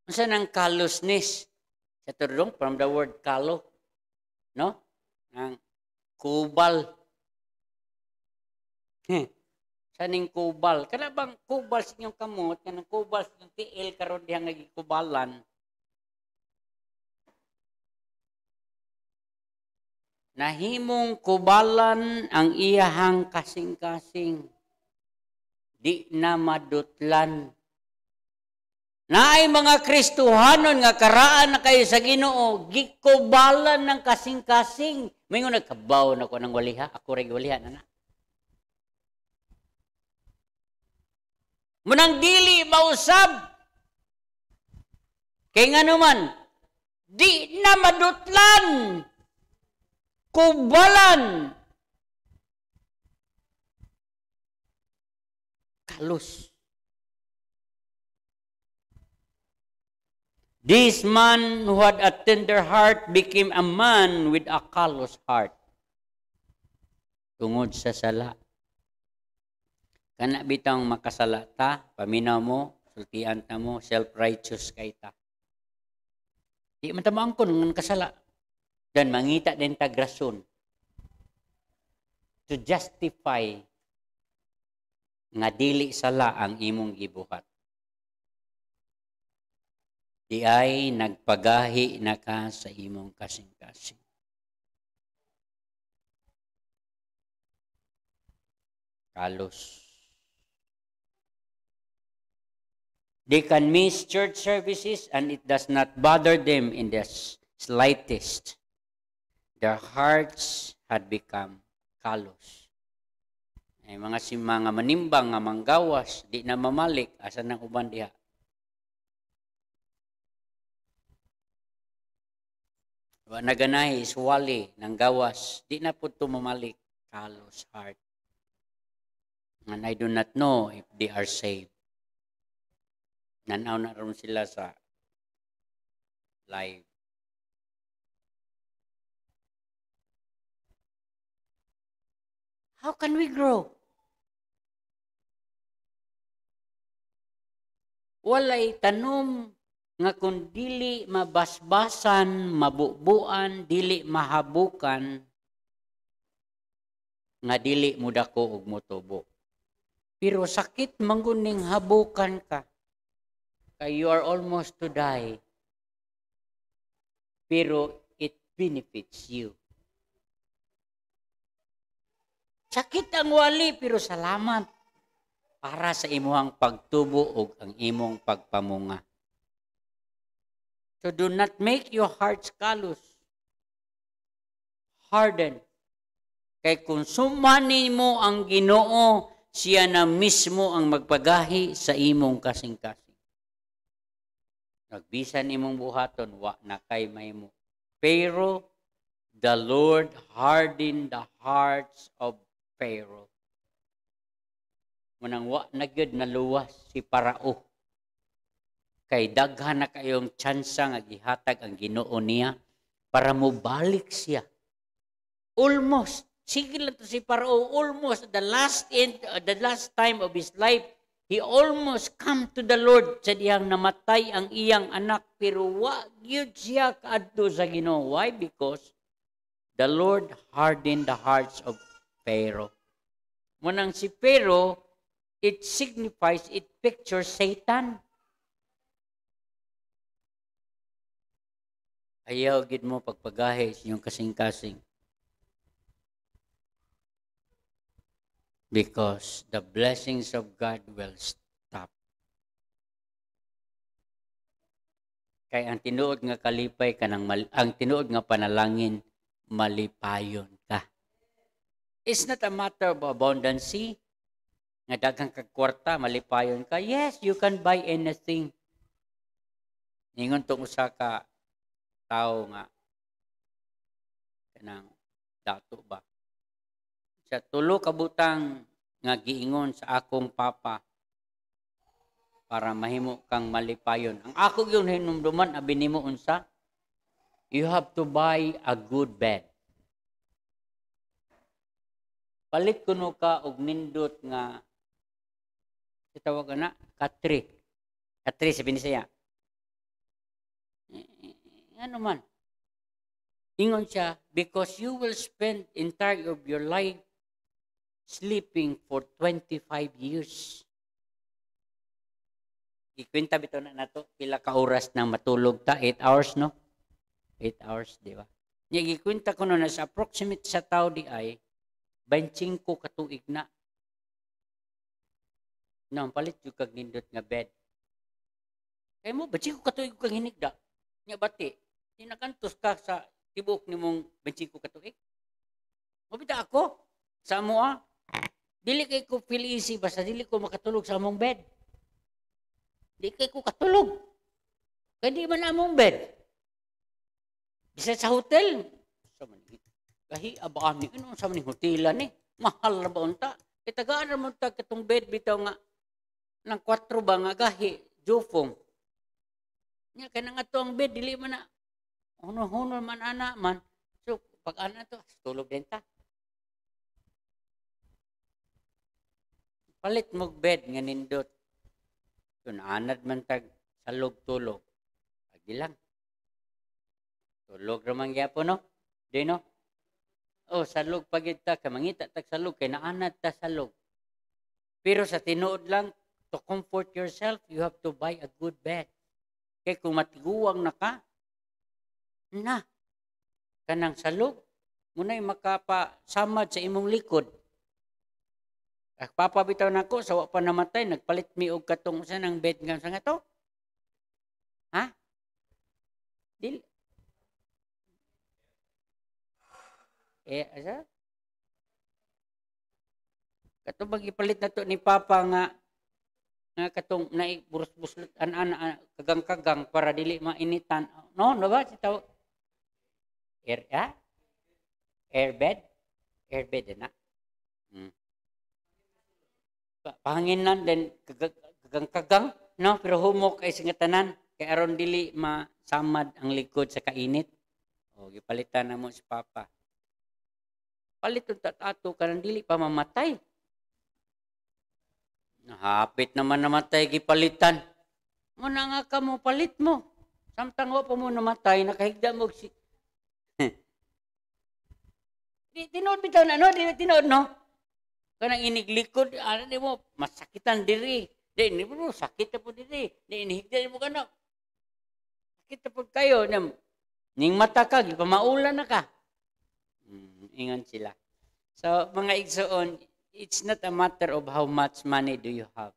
Unsa nang callousness? Sa turong from the word kalo, No? Ang kubal. Hmm. Saning kubal. Kala bang kubal sa inyong kamot, kanang kubal sa inyong tiil karon diha nga gikubalan. Nahimong kubalan ang iyahang kasing-kasing di na madutlan. Naay mga Kristuhanon nga karaan na kayo sa Ginoo, gikubalan ng kasing-kasing. May nga nagkabaw na ko ng waliha, ako rin waliha na na. Munang dili mausab. Kaya nga naman, di na madutlan, kubalan, loose. This man who had a tender heart became a man with a callous heart. Tungod sa sala. Kana bitang makasala ta, paminaw mo, sultian ta mo, self-righteous kay ta. Di man ta maangkon ng kasala. Dan mangita din ta grason to justify nga dili sala ang imong gibuhat. Di ay nagpagahi na ka sa imong kasing-kasing. Kalos. They can miss church services and it does not bother them in the slightest. Their hearts had become callous. Ay mga si mga manimbang nga manggawas di na mamalik asa nang uban diha. Wa naganahi iswali nang gawas di na pud mamalik kalos heart. And I do not know if they are saved. Nanaw na ron sila sa live. How can we grow? walay tanom nga kung dili mabasbasan, mabubuan, dili mahabukan, nga dili mudako dako og motubo. Pero sakit mangguning habukan ka. Kay you are almost to die. Pero it benefits you. Sakit ang wali pero salamat para sa imuhang pagtubo o ang imong pagpamunga. So do not make your hearts callous, hardened. Kay kung sumanin mo ang ginoo, siya na mismo ang magpagahi sa imong kasing-kasing. Nagbisan imong buhaton, wa na kay may mo. Pero the Lord hardened the hearts of Pharaoh Munang wa na gyud naluwas si Parao. Kay daghan na kayong tsansa nga gihatag ang Ginoo niya para mo balik siya. Almost sige lang to si Parao, almost the last end, uh, the last time of his life, he almost come to the Lord sa diyang namatay ang iyang anak, pero wa gyud siya kadto sa Ginoo. Why? Because the Lord hardened the hearts of Pharaoh. Munang si Pharaoh, it signifies, it pictures Satan. Ayaw, gid mo pagpagahe sa iyong kasing-kasing. Because the blessings of God will stop. Kay ang tinuod nga kalipay kanang mali, ang tinuod nga panalangin malipayon ka. It's not a matter of abundancy nga daghang kag kwarta malipayon ka yes you can buy anything ningon tong usa ka tao nga kanang dato ba sa tulo ka butang nga giingon sa akong papa para mahimo kang malipayon ang ako gyud hinumduman abi nimo unsa you have to buy a good bed palit kuno ka og nindot nga tawag na katri. Katri sa binisaya. Eh, eh, ano man. Ingon siya, because you will spend entire of your life sleeping for 25 years. Ikwenta bito na nato, pila ka oras na matulog ta, 8 hours no? 8 hours, di ba? Niya, ikwenta ko na sa approximate sa tao di ay, 25 katuig na na palit yung kag nga bed. Kaya mo, batsiko katuig kang hinigda. Nga bati, tinakantos ka sa tibok ni mong batsiko katuig. Mabita ako, sa mo ah, dili kay ko feel easy basta dili ko makatulog sa among bed. Dili kay ko katulog. Kaya di man among bed. Bisa sa hotel, sa man kahi abami ano sa man hotelan eh. mahal ra ba unta itagaan ra mo ta katong bed bitaw nga ng kwatro ba nga jufong. Nya kana nga to ang bed dili man na huno-huno man ana man. So pag ana to, tulog din ta. Palit mo bed nga nindot. Kun anad man tag salog-tulog. Agi lang. Tulog ramang gyapo no? Di no? Oh, salog pagita kamangita tag salog kay naanad ta salog. Pero sa tinuod lang To comfort yourself, you have to buy a good bed. Kaya kung matiguwang na ka, na, kanang salog, muna'y makapasamad sa imong likod. Papabitaw na ko, sa pa namatay, nagpalit mi og katong sa ng bed nga sa nga to. Ha? Dil. Eh, asa? Katong magipalit na to ni Papa nga na katong na burus-bus an an kagang-kagang para dili mainitan. No, no ba? Sitaw air ah? airbed airbed eh, na. Hmm. Panginan din kagang-kagang no pero humok ay singatanan kay aron dili ma samad ang likod sa kainit. O gipalitan na mo si papa. Paliton tatato kanang dili pa mamatay. Nahapit naman namatay gipalitan. Muna nga ka mo, palit mo. Samtang wa pa mo namatay, nakahigda mo si... [LAUGHS] di, tinood bitaw na, no? Di na tinood, no? Kanang iniglikod, ano di mo, masakitan diri. Di, ni mo, sakit na po diri. Di, inihigda di mo ka na. Sakit na po kayo. Nam, ning mata ka, gipamaulan na ka. Hmm, ingon sila. So, mga igsoon, It's not a matter of how much money do you have.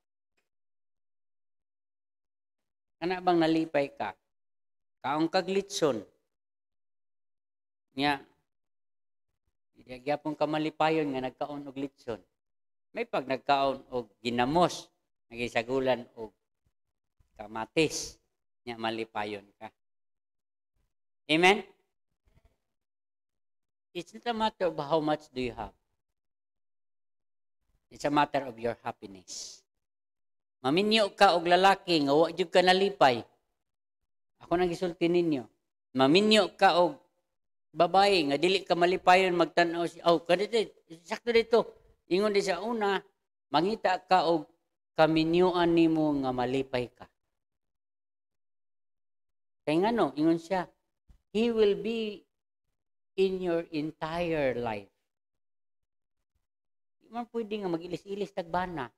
Kana bang nalipay ka? Kaong kaglitson. Nya. Iyagyapon ka malipayon nga nagkaon og litson. May pag nagkaon og ginamos, nagisagulan og kamatis, nya malipayon ka. Amen? It's not a matter of how much do you have. It's a matter of your happiness. Maminyo ka og lalaki nga wa jud ka nalipay. Ako nang gisulti ninyo. Maminyo ka og babae nga dili ka malipayon magtan-aw si aw oh, kadito sakto dito. Ingon di sa una, mangita ka og kaminyuan nimo nga malipay ka. Kay ngano ingon siya, he will be in your entire life man pwede nga magilis-ilis tagbana.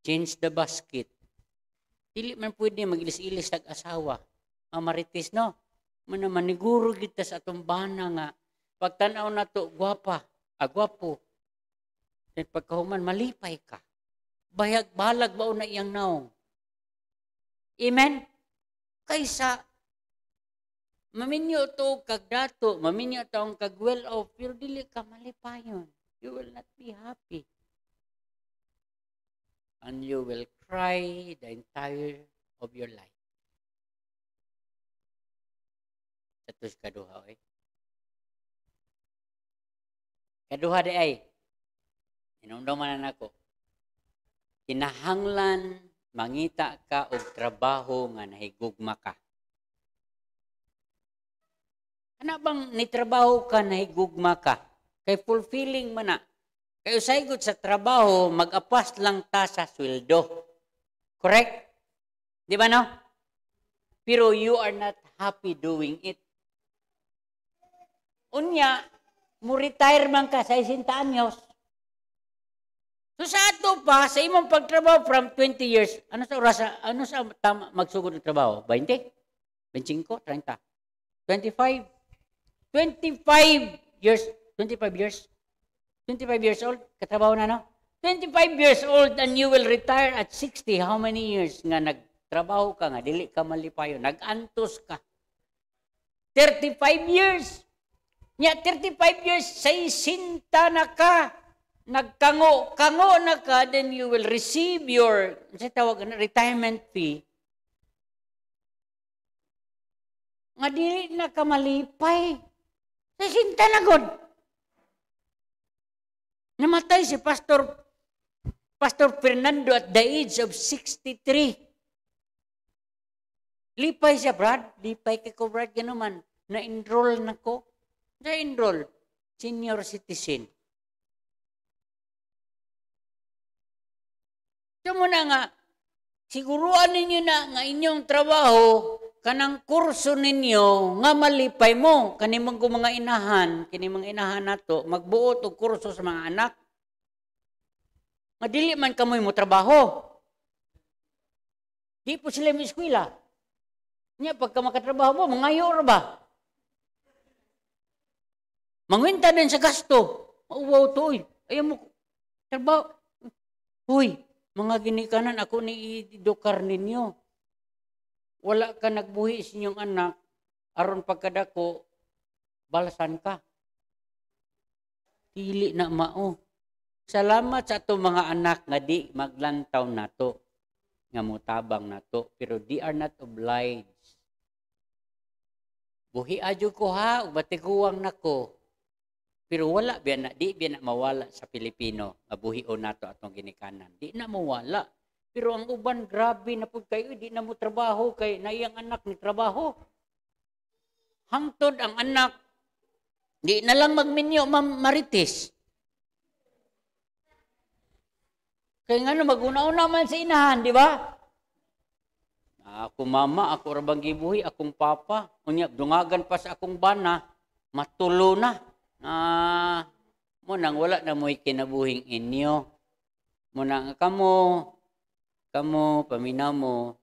Change the basket. Dili man pwede magilis-ilis tag asawa. Mamaritis no. Muna maniguro kita sa atong bana nga pagtanaw na to gwapa, agwapo. Ah, Then pagkahuman malipay ka. Bayag balag ba na iyang naong. Amen. Kaysa Maminyo to kagdato, maminyo to ang kagwell off, pero dili ka malipayon. You will not be happy. And you will cry the entire of your life. Tatus kaduha oi. Eh? Kaduha di ay. Inumduman na ako. Kinahanglan mangita ka og trabaho nga nahigugma ka Ana bang nitrabaho ka na higugma ka? Kay fulfilling man na. Kay usaygot sa trabaho, mag-apas lang ta sa sweldo. Correct? Di ba no? Pero you are not happy doing it. Unya, mo retire man ka sa isinta anyos. So sa ato pa, sa imong pagtrabaho from 20 years, ano sa oras, ano sa tama magsugod ng trabaho? 20? 25? 30? 25? 25 years, 25 years, 25 years old, katrabaho na, no? 25 years old and you will retire at 60. How many years nga nagtrabaho ka nga, dili ka malipayo, nagantos ka. 35 years. Nya, 35 years, 60 na ka. Nagkango, kango na ka, then you will receive your, sa tawag na, retirement fee. Nga dili na ka malipay. 60 na god. Namatay si Pastor Pastor Fernando at the age of 63. Lipay siya, Brad. Lipay kay ko, Brad. Ganuman. Na-enroll na ko. Na-enroll. Senior citizen. So muna nga, siguruan ninyo na nga inyong trabaho kanang kurso ninyo nga malipay mo kanimang ko mga inahan kini mga inahan nato magbuot og kurso sa mga anak nga dili man kamoy mo trabaho di po sila may eskwela nya pagka makatrabaho mo mangayo ra ba mangwenta din sa gasto mauwaw to oy ayaw mo trabaho huy mga ginikanan ako ni edukar ninyo wala ka nagbuhi sa inyong anak, aron pagkadako, balasan ka. Tili na mao. Salamat sa ato mga anak nga di maglantaw nato, nga mutabang nato, pero they are not obliged. Buhi adyo ko ha, batikuwang nako. Pero wala biya na, di biya na mawala sa Pilipino, nga o nato atong ginikanan. Di na mawala. Pero ang uban, grabe na pud kayo, di na mo trabaho kay naiyang anak ni trabaho. Hangtod ang anak, di na lang magminyo marites. Kaya nga no, maguna-una man sa inahan, di ba? Ako mama, ako rabang gibuhi, akong papa. Unya, dungagan pa sa akong bana, matulo na. Ah, mo nang wala na mo'y kinabuhing inyo. Mo nang kamo, kamo, paminamo,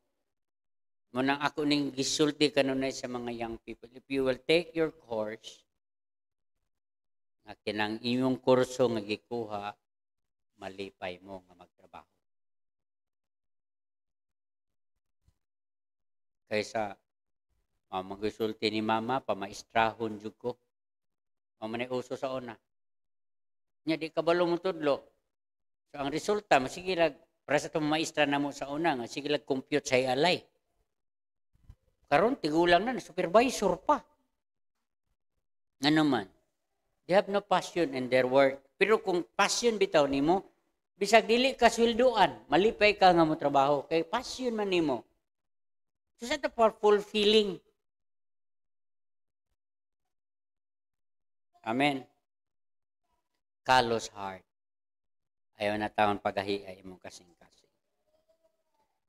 manang ako ning gisulti kanunay sa mga young people. If you will take your course, nga kinang inyong kurso nga gikuha, malipay mo nga magtrabaho. Kaysa, uh, magisulti ni mama, pamaistrahon jud ko. Mamanay uso sa una. Nya di kabalo mo tudlo. So ang resulta, masigirag, para sa itong maestra na mo sa una nga, sige lang compute sa alay. Karon tigulang na, supervisor pa. Nga naman, they have no passion in their work. Pero kung passion bitaw nimo, bisag dili ka sweldoan, malipay ka nga mo trabaho, kay passion man nimo. So sa for fulfilling. Amen. Carlos Hart. Ayaw na taon pagahi ay imong kasing-kasing.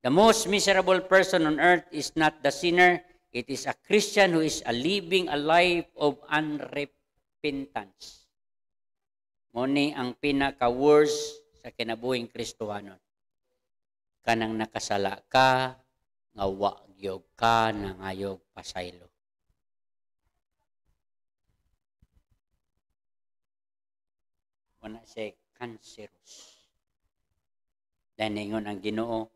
The most miserable person on earth is not the sinner, it is a Christian who is a living a life of unrepentance. Moni ang pinaka-worst sa kinabuhing Kristohanon. Kanang nakasala ka, nga wagyog ka, nangayog pasaylo. Wala siya cancerous. Dahil ang ginoo,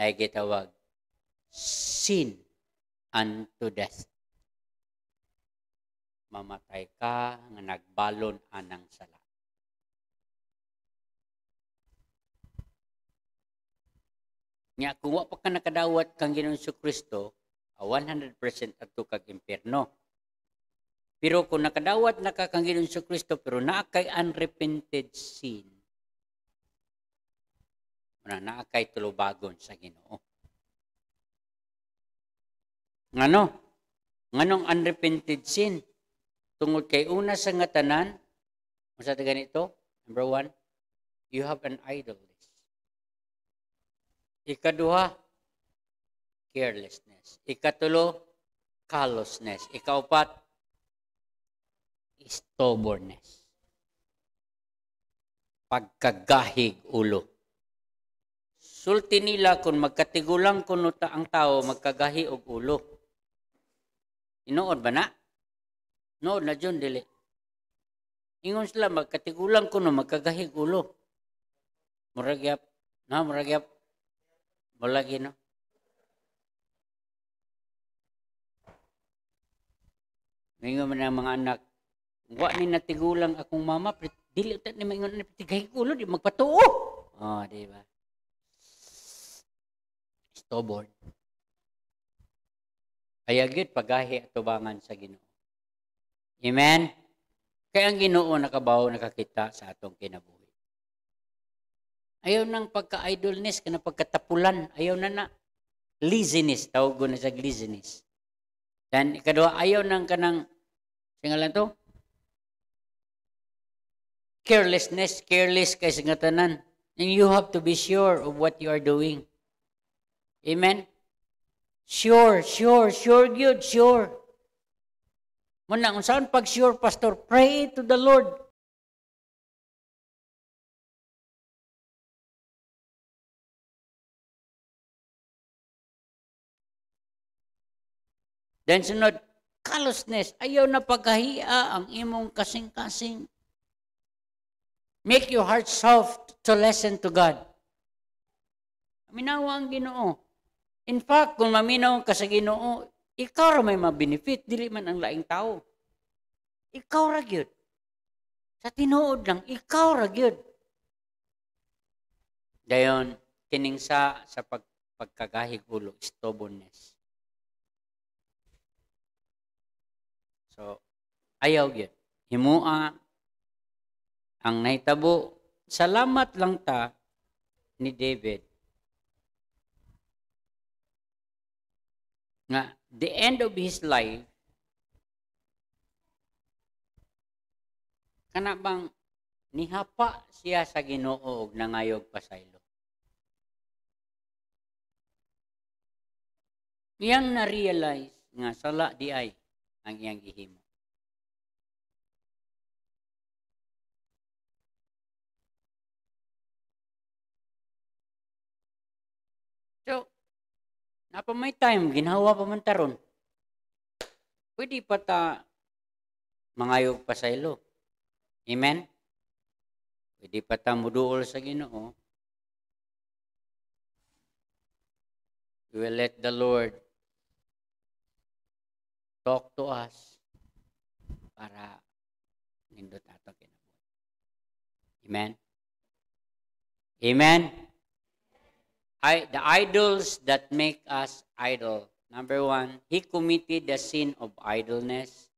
na gitawag, sin unto death. Mamatay ka nga nagbalon anang sala. Nga kuwa pa ka nakadawat kang Ginoong Kristo, 100% adto kag impierno. Pero kung nakadawat na ka kang Kristo pero naa unrepented sin, na naa kay tulubagon sa Ginoo. Ngano? Nganong unrepented sin? Tungod kay una sa ngatanan, tanan, unsa ta ganito? Number one, you have an idol. Ikaduha, carelessness. Ikatulo, callousness. Ikaupat, stubbornness. Pagkagahig ulo. Sulti nila kung magkatigulang kuno ta ang tao, magkagahi og ulo. Inood ba na? Nood na dyan, dili. Ingon sila, magkatigulang kuno, magkagahi og ulo. Muragyap. Na, muragyap. Mulagi, no? Ngayon man ang mga anak, Wa ni natigulang akong mama, dili ta ni maingon na tigay ulo di magpatuo. Oh, di ba? Stubborn. Kaya gyud pagahi atubangan sa Ginoo. Amen. kay ang Ginoo nakabaw nakakita sa atong kinabuhi. Ayaw nang pagka-idleness kana pagkatapulan, ayaw na na laziness tawag na sa laziness. Then ikadua ayaw nang kanang singalan to carelessness, careless kay sa tanan. And you have to be sure of what you are doing. Amen? Sure, sure, sure good, sure. Muna, kung saan pag sure, Pastor, pray to the Lord. Then sunod, callousness. Ayaw na pagkahiya ang imong kasing-kasing. Make your heart soft to listen to God. Minaw ang ginoo. In fact, kung maminaw ka sa ginoo, ikaw ra may mabenefit, dili man ang laing tao. Ikaw ra gyud. Sa tinuod lang, ikaw ra gyud. Dayon, kiningsa sa pag, pagkagahig ulo, stubbornness. So, ayaw gyud. Himua ang naitabo. Salamat lang ta ni David. Nga, the end of his life, kana bang nihapa siya sa ginoo og nangayog pasaylo. Iyang na-realize nga sala di ay ang iyang gihimo. Na may time, ginawa pa man taron. Pwede pa ta mangayog pa sa ilo. Amen? Pwede pa ta muduol sa ginoo. We will let the Lord talk to us para nindot ato kinabuhi. Amen? Amen? I, the idols that make us idle. Number one, he committed the sin of idleness.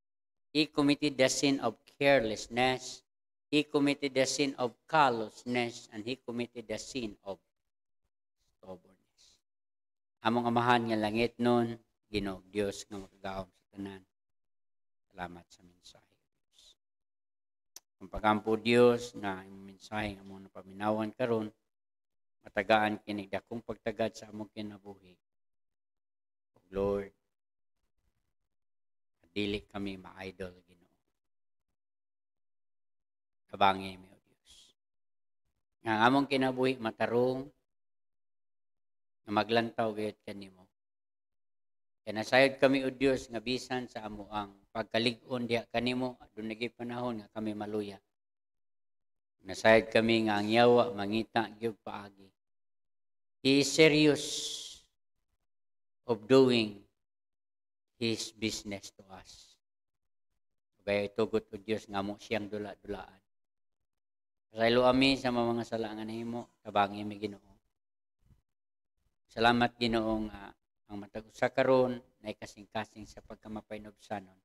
He committed the sin of carelessness. He committed the sin of callousness. And he committed the sin of stubbornness. Among amahan nga langit nun, ginog Dios nga makagaom sa tanan. Salamat sa mensahe. Ang pagampo Dios na imong mensahe nga among napaminawan karon, matagaan kini dakong pagtagad sa among kinabuhi. O Lord, dili kami ma-idol Ginoo. Kabangi mi o Dios. Nga among kinabuhi matarong nga maglantaw gayud kanimo. Kay nasayod kami o Dios nga bisan sa amo ang pagkalig-on diha kanimo adunay panahon nga kami maluya. Nasayod kami nga ang yawa, mangita, gyud paagi. He is serious of doing His business to us. Kaya itugot o Diyos nga mo siyang dula-dulaan. Kasaylo ami sa mga salangan himo, tabangi mi Ginoo. Salamat Ginoo nga ang matag usa karon na ikasing kasing sa pagkamapainobsanon.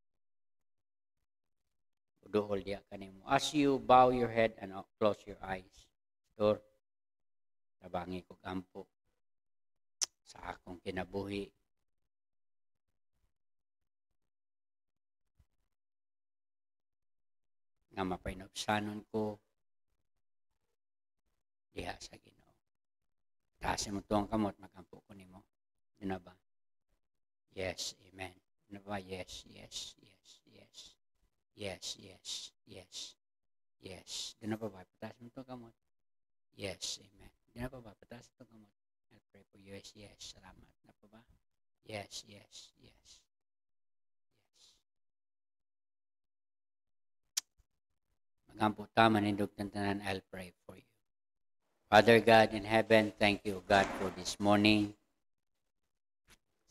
Uduhol diya kanimo. As you bow your head and close your eyes, Lord, Nabangi ko kampo sa akong kinabuhi. Nga mapainobsanon ko diha sa Ginoo. Taas mo tuwang kamot, makampo ko nimo. Yun na ba? Yes, amen. Yun ba? Yes, yes, yes, yes. Yes, yes, yes. Yes. Yun na ba ba? Taas mo tuwang kamot. Yes, amen. Hindi na po ba? Pataas itong kamot. I pray for Yes, yes. Salamat. Na po ba? Yes, yes, yes. Magampo tama nindog tanan, I'll pray for you. Father God in heaven, thank you God for this morning.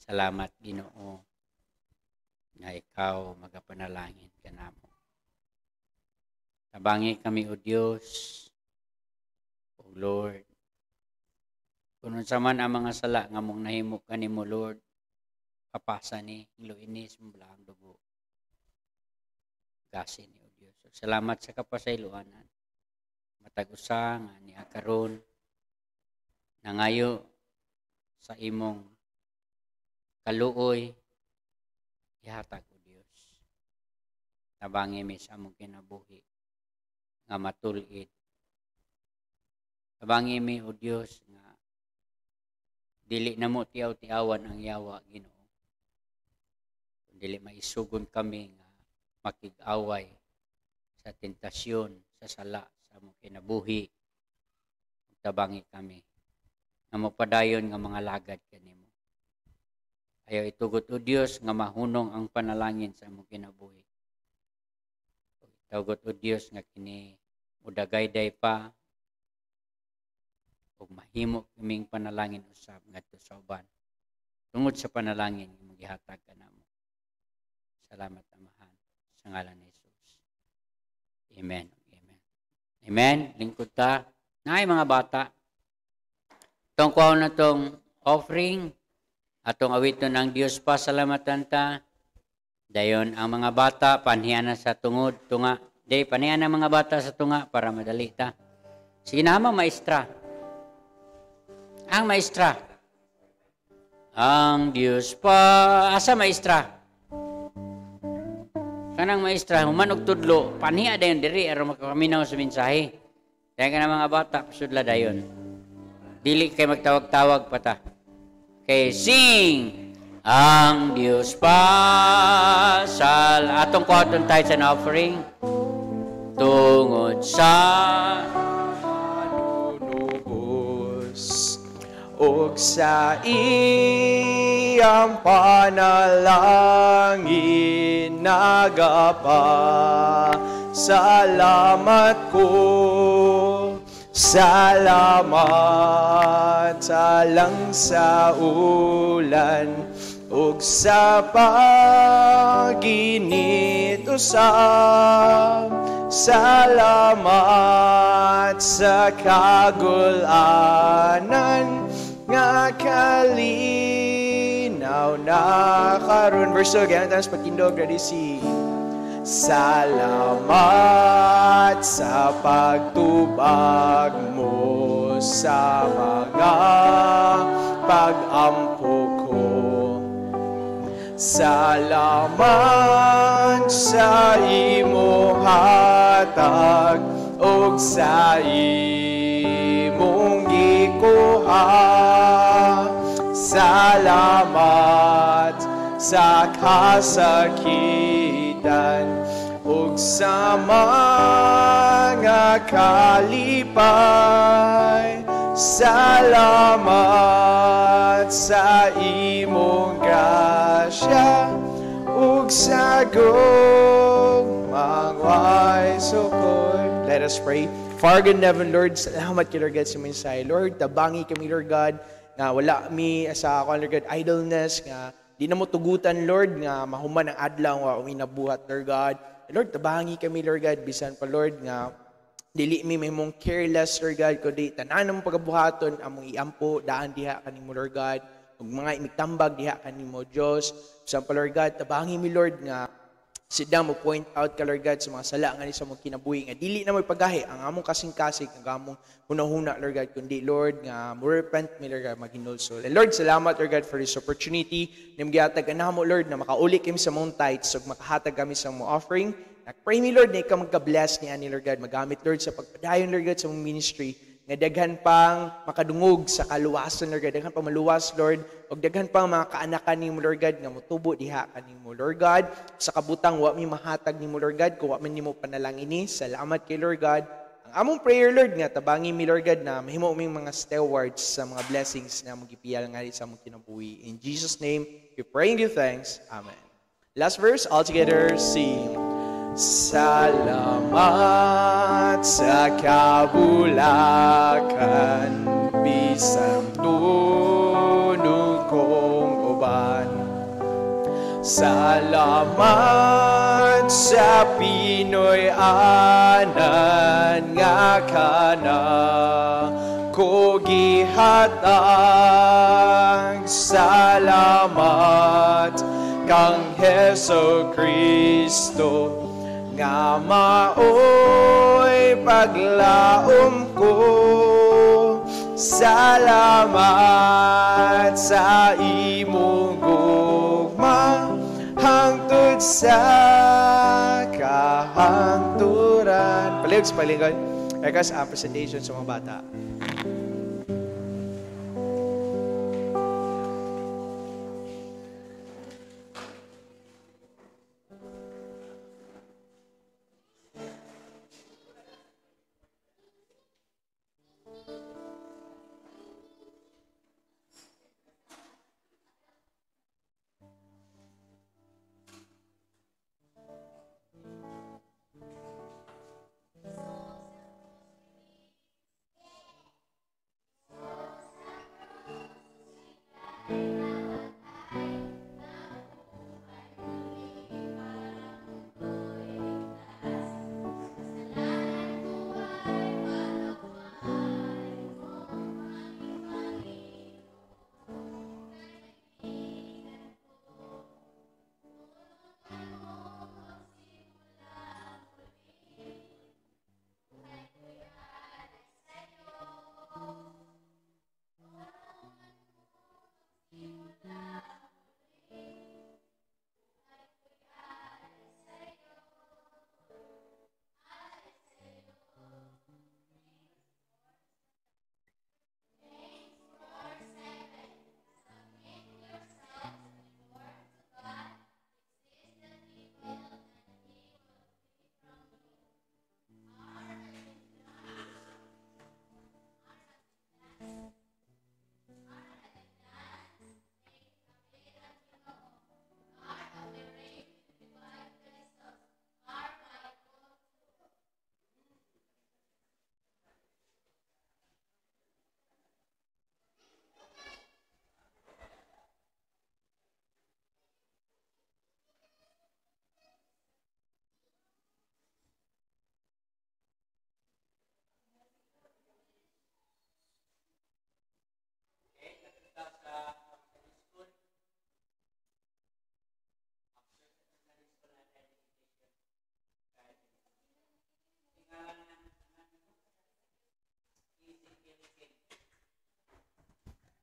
Salamat Ginoo na ikaw magapanalangin ka namo. Tabangi kami o Dios, o Lord, kung sa man ang mga sala nga mong nahimo mo Lord, kapasa ni luinis mong blahang dugo. Gasin ni O Diyos. Salamat sa kapasailuanan. Matag-usa nga ni Akaron. Nangayo sa imong kaluoy. Ihatag O Diyos. Tabangi mi sa among kinabuhi nga matulid. Tabangi mi O Diyos nga dili na mo tiaw-tiawan ang yawa Ginoo. Kung dili maisugon kami nga makig-away sa tentasyon, sa sala, sa mo kinabuhi. Tabangi kami nga mapadayon nga mga lagad kanimo. Ayaw itugot o Dios nga mahunong ang panalangin sa mo kinabuhi. Itugot o Dios nga kini mudagayday pa ug mahimo kaming panalangin usab ngadto sa uban tungod sa panalangin imong gihatag kanamo salamat amahan sa ngalan ni Jesus amen amen amen lingkod ta nay mga bata tong na tong offering atong awiton ng Dios pa salamatan ta dayon ang mga bata panhiyana sa tungod tunga day panhiyana mga bata sa tunga para madali ta sige na maestra ang maestra. Ang Dios pa. Asa maestra? Kanang maestra, humanog tudlo. Paniha dayon diri, aron makakaminaw sa mensahe. Dahil kanang mga bata, pasudla dayon. Dili kay magtawag-tawag pata. Kay sing! Ang Dios pa sal... Atong kwaton tayo sa offering. Tungod sa og sa iyang panalangin nagapa salamat ko salamat salang sa ulan og sa paginit usap Salamat sa kagulanan nga kalinaw na karon. Verse 2 again, tapos pagkindog, ready, see. Salamat sa pagtubag mo sa mga pag-ampo ko. Salamat sa imo hatag o sa iyo kuha. Salamat sa kasakitan ug sa mga kalipay. Salamat sa imong grasya ug sa gumangway sukoy. Let us pray. Fargan heaven, Lord, salamat kay Lord God sa mensahe. Lord, tabangi kami, Lord God, nga wala kami sa, Lord God, idleness, nga di na mo tugutan, Lord, nga mahuman ang adlaw, nga uminabuhat, Lord God. Lord, tabangi kami, Lord God, bisan pa, Lord, nga dili mi may mong careless, Lord God, kundi tanan ang pagabuhaton, among iampo, daan diha kanimo, Lord God, ug mga imigtambag diha kanimo, Dios. Bisan pa, Lord God, tabangi mi, Lord, nga sit down mo point out color God sa mga sala nga sa mong kinabuhi nga dili na may pagahi ang among kasing-kasig ang among hunahuna Lord God kundi Lord nga mo repent mi Lord God maghinulsol and Lord salamat Lord God for this opportunity nim na mo, Lord na makauli kami sa mong tithes ug makahatag kami sa mong offering nagpray mi Lord na ikaw magka-bless ni ani Lord God magamit Lord sa pagpadayon Lord God sa mong ministry nga daghan pang makadungog sa kaluwasan Lord God daghan pang maluwas Lord og daghan pa mga kaanakan ni Lord God nga mutubo diha kani mo Lord God. Sa kabutang wa mi mahatag ni mo Lord God kuwa man nimo panalangini Salamat kay Lord God. Ang among prayer Lord nga tabangi mi Lord God na mahimo uming mga stewards sa mga blessings na mogipiyal nga sa among kinabuhi. In Jesus name, we pray and give thanks. Amen. Last verse all together sing. Salamat sa kabulakan bisan tuon Salamat sa Pinoy anan nga kana ko gihatag salamat kang Heso Kristo nga maoy paglaom ko salamat sa imong sa kahanturan. Palihog sa palingkod. Ekas, ang presentation sa mga bata.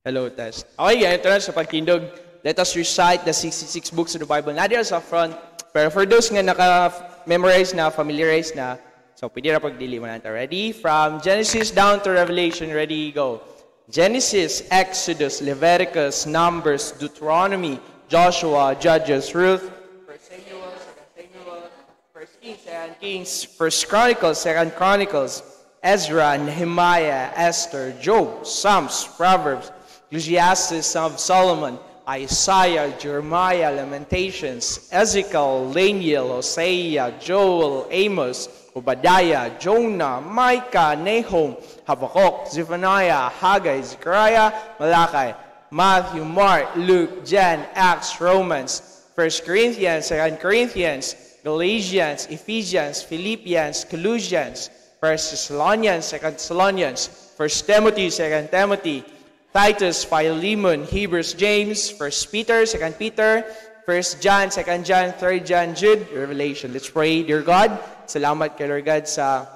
hello test. Okay, ganito na sa pagtindog. Let us recite the 66 books of the Bible. Nadia sa front. Pero for those nga naka-memorize na, familiarize na, so pwede na pagdiliman natin. Ready? From Genesis down to Revelation. Ready? Go. Genesis, Exodus, Leviticus, Numbers, Deuteronomy, Joshua, Judges, Ruth, First Samuel, Second Samuel, First Kings, Second Kings, First Chronicles, Second Chronicles, Ezra, Nehemiah, Esther, Job, Psalms, Proverbs, Ecclesiastes of Solomon, Isaiah, Jeremiah, Lamentations, Ezekiel, Daniel, Hosea, Joel, Amos, Obadiah, Jonah, Micah, Nahum, Habakkuk, Zephaniah, Haggai, Zechariah, Malachi, Matthew, Mark, Luke, John, Acts, Romans, 1 Corinthians, 2 Corinthians, Galatians, Ephesians, Philippians, Colossians, 1 Thessalonians, 2 Thessalonians, 1 Timothy, 2 Timothy, Titus, Philemon, Hebrews, James, 1 Peter, 2 Peter, 1 John, 2 John, 3 John, Jude, Revelation. Let's pray, dear God. Salamat kay Lord God sa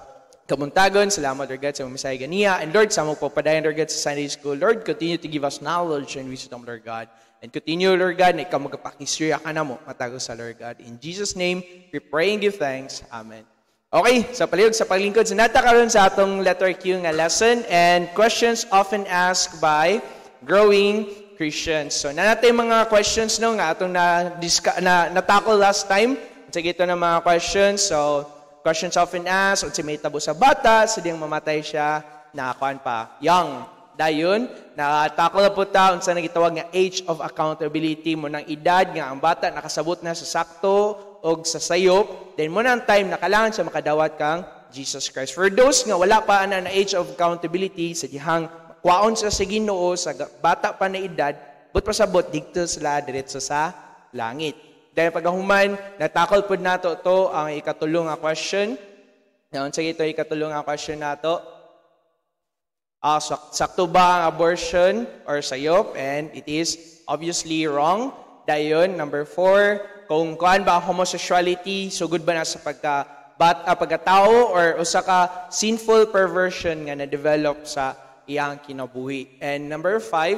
kamuntagon. Salamat, Lord God, sa mamisay ganiya. And Lord, sa magpapadayan, Lord God, sa Sunday School. Lord, continue to give us knowledge and wisdom, Lord God. And continue, Lord God, na ikaw magpapakisuya ka na mo, matago sa Lord God. In Jesus' name, we pray and give thanks. Amen. Okay, so palihog sa paglingkod. So nata sa atong letter Q nga lesson and questions often asked by growing Christians. So nanatay mga questions no nga atong na, na natakol last time. Sige ito na mga questions. So questions often asked, unsa may tabo sa bata, sa diyang mamatay siya, nakakuan pa. Young. Dayon, nakatakol na po ta, unsa nagitawag nga age of accountability mo ng edad nga ang bata nakasabot na sa sakto og sa sayop. Then mo na ang time na kailangan siya makadawat kang Jesus Christ. For those nga wala pa na, na age of accountability sa dihang kwaon sa sa Ginoo sa bata pa na edad, but pasabot dito sila diretso sa langit. Dahil pagahuman, natakol pod nato to ang ikatulong nga question. Naon sa ito ikatulong nga question nato. Uh, sakto ba ang abortion or sayop? And it is obviously wrong. Dayon, number four, kung kuan ba homosexuality sugod ba na sa pagka bat uh, pagkatao or usa ka sinful perversion nga na-develop sa iyang kinabuhi. And number five,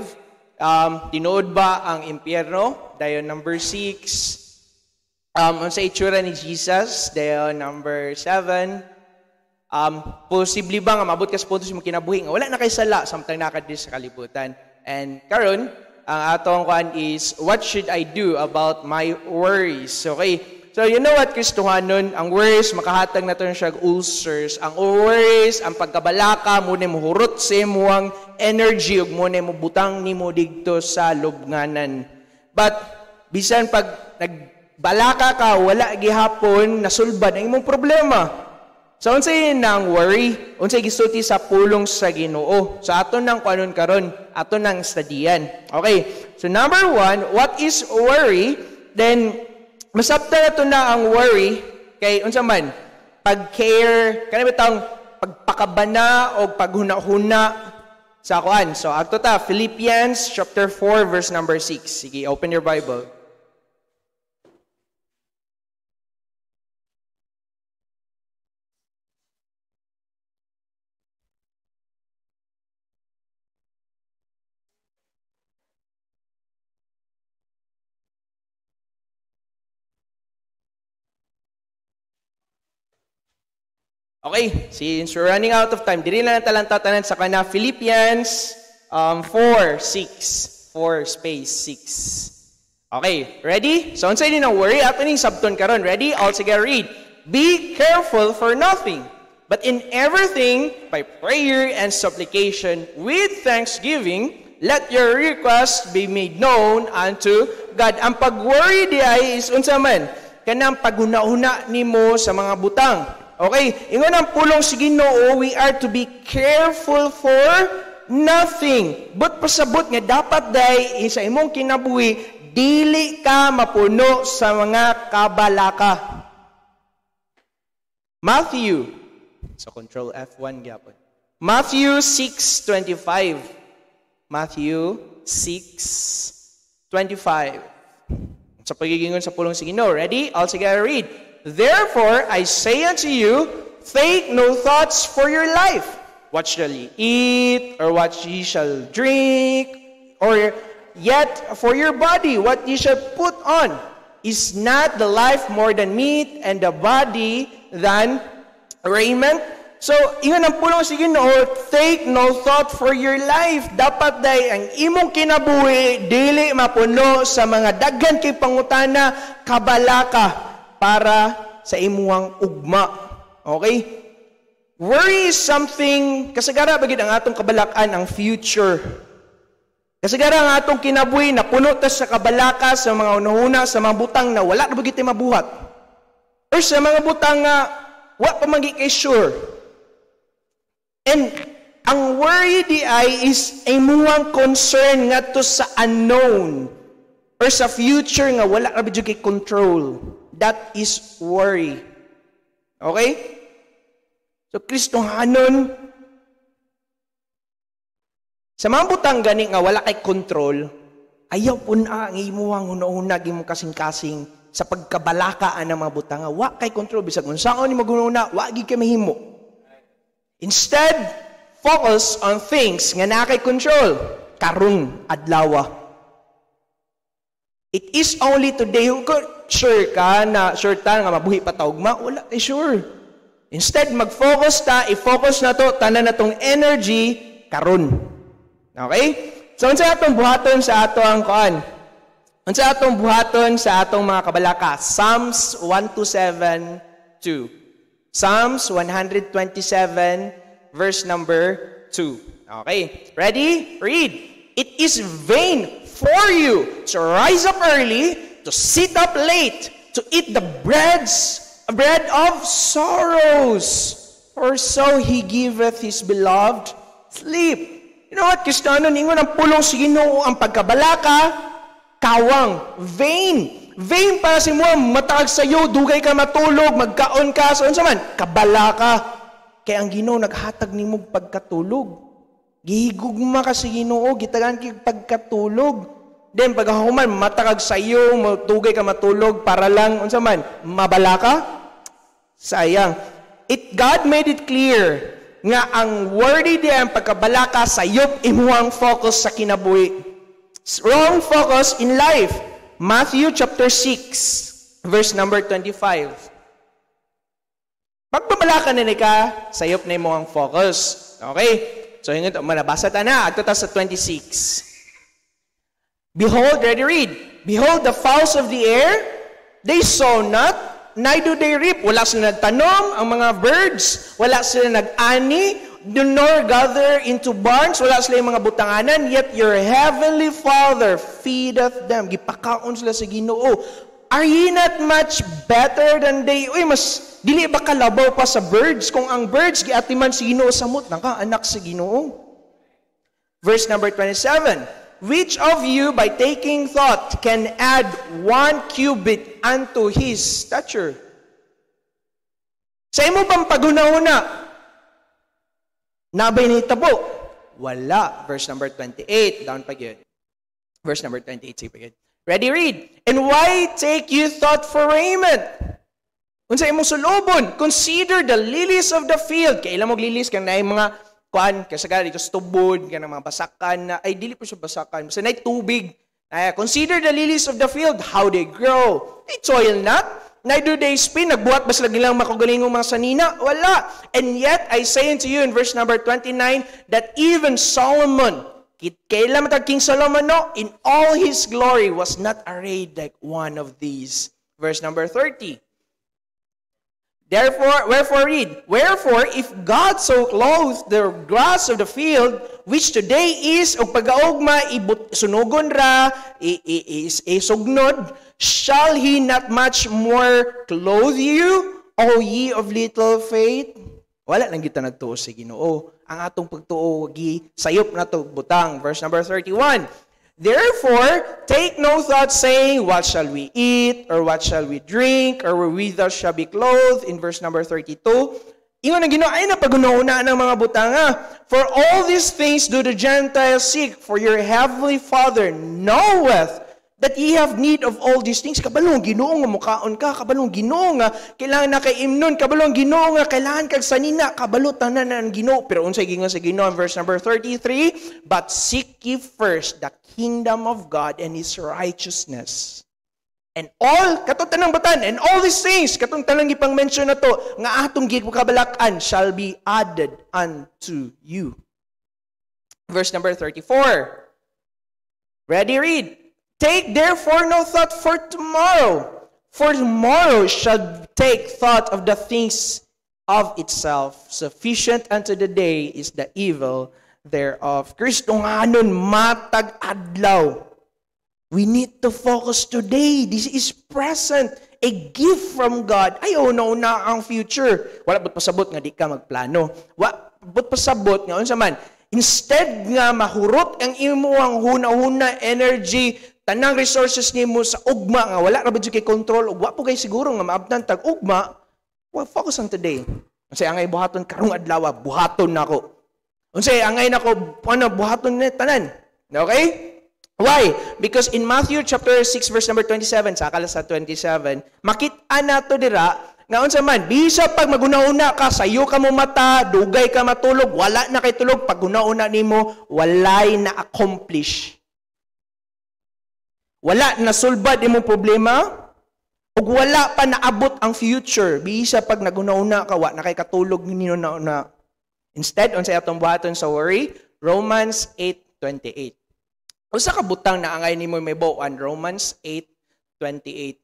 um, tinood ba ang impyerno? Dayon number six, um, sa itsura ni Jesus, dayon number seven, um, posible ba nga mabot ka sa punto sa kinabuhi nga wala na kay sala samtang nakadis sa kalibutan. And karon ang atong kuan is, what should I do about my worries? Okay? So, you know what, Kristuhan nun? Ang worries, makahatag na to siya ulcers. Ang worries, ang pagkabalaka, muna mo hurot sa imuang energy, ug muna mo butang ni mo digto sa lubnganan. But, bisan pag nagbalaka ka, wala gihapon, nasulbad ang imong problema. So unsay nang worry, unsay gisulti sa pulong sa Ginoo. So ato nang kanon karon, ato nang studian. Okay. So number one, what is worry? Then masapta nato na ang worry kay unsa man pag-care, kanang bitang pagpakabana o paghunahuna sa kuan. So ato ta Philippians chapter 4 verse number 6. Sige, open your Bible. Okay, since we're running out of time, dili na talang tatanan sa kana Philippians um, 4, 6. 4 space 6. Okay, ready? So, unsay ni na worry, ato ning subton karon. Ready? All together read. Be careful for nothing, but in everything, by prayer and supplication, with thanksgiving, let your requests be made known unto God. Ang pag-worry di ay is unsa man, kanang paghuna-huna nimo sa mga butang Okay, ingon ang pulong si Ginoo, we are to be careful for nothing. But pasabot nga dapat day eh, sa imong kinabuhi dili ka mapuno sa mga kabalaka. Matthew sa so control F1 gyapon. Matthew 6:25. Matthew 6:25. Sa pagigingon sa pulong si Ginoo. Ready? All together read. Therefore, I say unto you, take no thoughts for your life, what shall ye eat, or what ye shall drink, or yet for your body, what ye shall put on. Is not the life more than meat, and the body than raiment? So, yun ang pulong si Ginoo, take no thought for your life. Dapat dai ang imong kinabuhi, dili mapuno sa mga daghan kay pangutana, kabalaka para sa imuang ugma. Okay? Worry is something, kasagara bagid ang atong kabalakan ang future. Kasagara ang atong kinabuhi na puno ta sa kabalaka sa mga unahuna, sa mga butang na wala na bagit mabuhat. Or sa mga butang nga wa pa magi kay sure. And ang worry di ay is a imuhang concern nga to sa unknown or sa future nga wala na bagit control. That is worry. Okay? So, Kristohanon, sa mga butang gani nga wala kay control, ayaw po na ang imuhang hunauna, imo kasing-kasing sa pagkabalaka ang mga butang nga. Wa kay control. Bisag unsaon ni magununa, wa gi kay mahimo. Instead, focus on things nga na kay control. Karong adlawa. It is only today, sure ka na, sure ta nga mabuhi pa taog ma, wala kay sure. Instead, mag-focus ta, i-focus na to, tanan na tong energy, karon. Okay? So, unsa atong buhaton sa ato ang kuan? Unsa atong buhaton sa atong mga kabalaka? Psalms 127:2. Psalms 127 verse number 2. Okay? Ready? Read. It is vain for you to rise up early, to sit up late, to eat the breads, bread of sorrows. For so He giveth His beloved sleep. You know what, Kristiyano, ningon ang pulong sa Ginoo ang pagkabalaka, kawang, vain. Vain para sa mo, matag sa iyo, dugay ka matulog, magkaon ka, saan sa man, kabala ka. Kaya ang Ginoo naghatag nimo pagkatulog. Gihigugma ka sa Ginoo, gitagan kay pagkatulog. Then pagkahuman matakag sa iyo, matugay ka matulog para lang unsa man mabala ka? Sayang. It God made it clear nga ang worthy di ang pagkabalaka sa iyop imuhang focus sa kinabuhi. Wrong focus in life. Matthew chapter 6, verse number 25. Pagbabalaka na ni ka, sayop na mo focus. Okay? So ingat, manabasa ta na. Agto ta sa 26. Behold, ready read. Behold, the fowls of the air, they sow not, neither do they reap. Wala sila nagtanom, ang mga birds. Wala sila nag-ani, nor gather into barns. Wala sila yung mga butanganan. Yet your heavenly Father feedeth them. Gipakaon sila sa ginoo. Are ye not much better than they? Uy, mas, dili ba kalabaw pa sa birds? Kung ang birds, giatiman si Ginoo samot, naka anak si Ginoo. Verse number 27, Which of you, by taking thought, can add one cubit unto his stature? Sa imo bang paguna-una, nabay ni tabo? Wala. Verse number 28, down pa yun. Verse number 28, sige pa Ready, read. And why take you thought for raiment? Unsa imong sulubon? Consider the lilies of the field. Kailan mo lilis kang naay mga kuan kasagara dito stubod kanang mga basakan na ay dili po siya basakan basta nay tubig. Uh, consider the lilies of the field how they grow. They toil not, neither they spin. Nagbuhat ba sila nilang makagalingong mga sanina? Wala. And yet, I say unto you in verse number 29, that even Solomon, Kailan King Solomon, no, in all his glory was not arrayed like one of these. Verse number 30. Therefore, wherefore read, Wherefore, if God so clothed the grass of the field, which today is, o pagaugma, sunugon ra, isugnod, shall He not much more clothe you, O ye of little faith? Wala lang kita nagtuo sa Ginoo ang atong pagtuogi sa sayop na to butang verse number 31 Therefore, take no thought saying, What shall we eat? Or what shall we drink? Or wherewithal shall be clothed? In verse number 32. Ingon ang Ginoo ay napagunauna ng mga butanga. Ah. For all these things do the Gentiles seek, for your heavenly Father knoweth that ye have need of all these things. Kabalong ginoo nga mukaon ka, kabalong ginoo nga kailangan na kay imnon, kabalong ginoo nga kailangan kag sanina, kabalo tanan ang ginoo. Pero unsay gingon sa Ginoo verse number 33, but seek ye first the kingdom of God and his righteousness. And all, katong tanang batan, and all these things, katong tanang ipang mention na to, nga atong gikabalakan shall be added unto you. Verse number 34. Ready, read. Take therefore no thought for tomorrow, for tomorrow shall take thought of the things of itself. Sufficient unto the day is the evil thereof. Kristo nga nun, matag adlaw. We need to focus today. This is present. A gift from God. Ayaw oh, na una ang future. Wala ba't pasabot nga di ka magplano? Wala ba't pasabot nga unsa man? Instead nga mahurot ang imuang huna-huna energy tanang resources nimo sa ugma nga wala ra ba kay control ug wa po kay siguro nga maabtan tag ugma, wa well, focus on today. Unsay angay buhaton karong adlaw, buhaton nako. Unsay angay nako ano buhaton ni tanan. Okay? Why? Because in Matthew chapter 6 verse number 27, sakala sa 27, makita nato dira nga unsa man bisa pag magunauna ka sayo ka mo mata, dugay ka matulog, wala na kay tulog pag gunauna nimo, walay na accomplish wala na sulbad imong problema o wala pa naabot ang future biisa pag nagunauna ka wa nakay katulog ninyo na una instead unsay atong buhaton sa worry Romans 8:28 usa ka butang na angay nimo may buwan Romans 8:28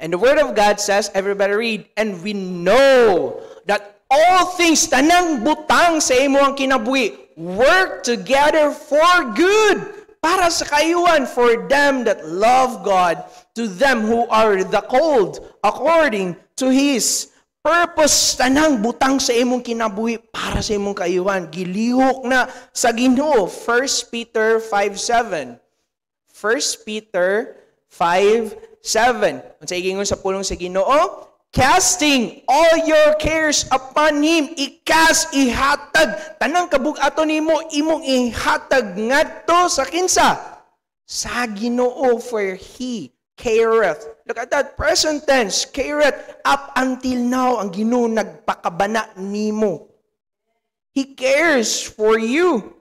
and the word of God says everybody read and we know that all things tanang butang sa imo ang kinabuhi work together for good para sa kayuan for them that love God, to them who are the cold, according to His purpose. Tanang butang sa imong kinabuhi para sa imong kayuan. Gilihok na sa Ginoo. 1 Peter 5.7 1 Peter 5.7 Ang sa sa pulong sa Ginoo, Casting all your cares upon Him. Ikas, ihatag. Tanang kabug-ato nimo imong ihatag ngadto sa kinsa. Sa ginoo for He careth. Look at that, present tense, careth. Up until now, ang ginoo nagpakabana nimo. He cares for you.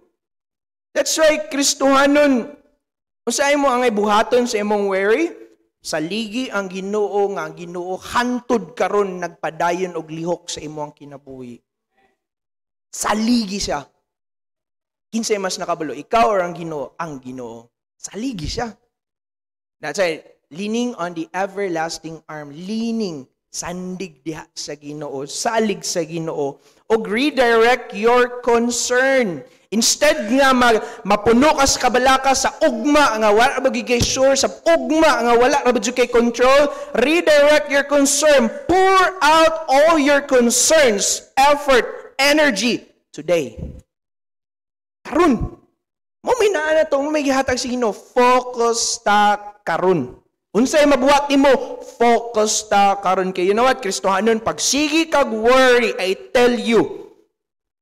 That's why, kristohanon usahay mo ang ibuhaton sa imong worry, Saligi ang Ginoo nga ang Ginoo hantod karon nagpadayon og lihok sa imong ang kinabuhi. Saligi siya. Kinsay mas nakabalo, ikaw or ang Ginoo? Ang Ginoo. Saligi siya. That's right. Leaning on the everlasting arm, leaning sandig diha sa Ginoo, salig sa Ginoo, og redirect your concern Instead nga ma mapuno kas kabalaka sa ugma nga wala ba gigay sure sa ugma nga wala ra kay control, redirect your concern, pour out all your concerns, effort, energy today. Karun. Mo may na to, may gihatag si Hino, focus ta karun. Unsay mabuhat nimo, focus ta karun kay you know what, Kristohanon, pag sige kag worry, I tell you,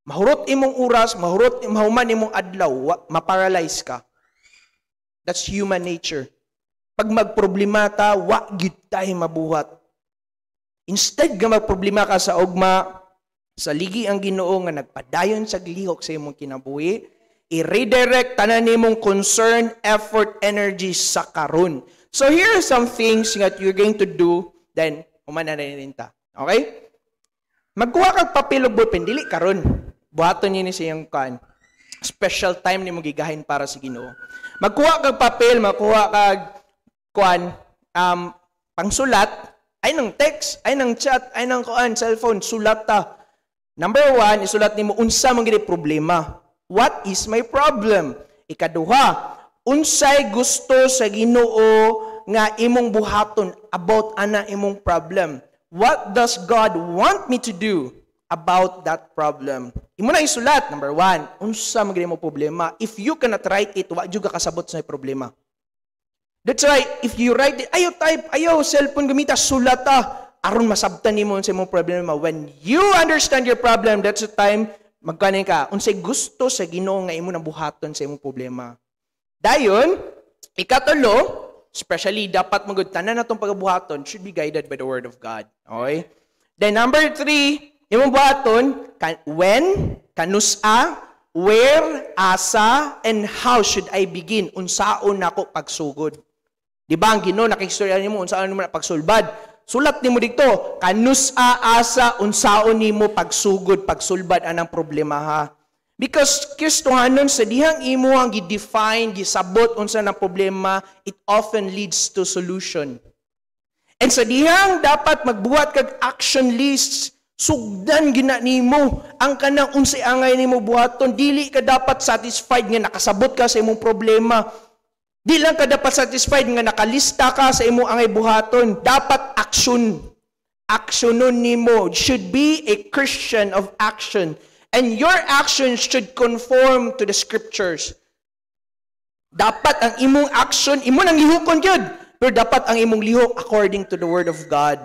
Mahurot imong oras, mahurot mahuman imong adlaw, maparalyze ka. That's human nature. Pag magproblema ta, wa gid tay mabuhat. Instead nga magproblema ka sa ugma, sa ligi ang Ginoo nga nagpadayon sa lihok sa imong kinabuhi, i-redirect tanan nimong concern, effort, energy sa karon. So here are some things that you're going to do then humana na rin ta. Okay? Magkuha kag papel ug ballpen dili karon. Buhaton niya ni siyang kan. Special time ni mo gigahin para sa Ginoo. Magkuha kag papel, magkuha kag kuan um pangsulat ay nang text, ay nang chat, ay nang kuan cellphone, sulat ta. Number one, isulat nimo unsa man gid problema. What is my problem? Ikaduha, unsay gusto sa Ginoo nga imong buhaton about ana imong problem. What does God want me to do? about that problem. Imo na isulat, number one, unsa magini mo problema. If you cannot write it, wa juga kasabot sa problema. That's why, if you write it, ayo type, ayo cellphone gamita, sulata, aron masabtan nimo sa imong problema. When you understand your problem, that's the time magkani ka, unsay gusto sa Ginoo nga imo buhaton sa imong problema. Dayon, ikatulo, especially dapat magud tanan natong pagbuhaton, should be guided by the word of God. Okay? Then number three, Imong buhaton kan, when, kanusa, where, asa, and how should I begin? Unsaon nako pagsugod? Di ba ang Ginoo nakistorya nimo unsaon nimo pagsulbad? Sulat nimo dito, kanusa, asa, unsaon nimo pagsugod, pagsulbad anang problema ha. Because Kristohanon sa dihang imo ang gidefine, gisabot unsa na problema, it often leads to solution. And sa dihang dapat magbuhat kag action lists Sugdan gina nimo ang kanang unsay angay nimo buhaton dili ka dapat satisfied nga nakasabot ka sa imong problema. Di lang ka dapat satisfied nga nakalista ka sa imong angay buhaton, dapat action. Actionon nimo should be a Christian of action and your actions should conform to the scriptures. Dapat ang imong action, imo nang lihokon gyud, pero dapat ang imong lihok according to the word of God.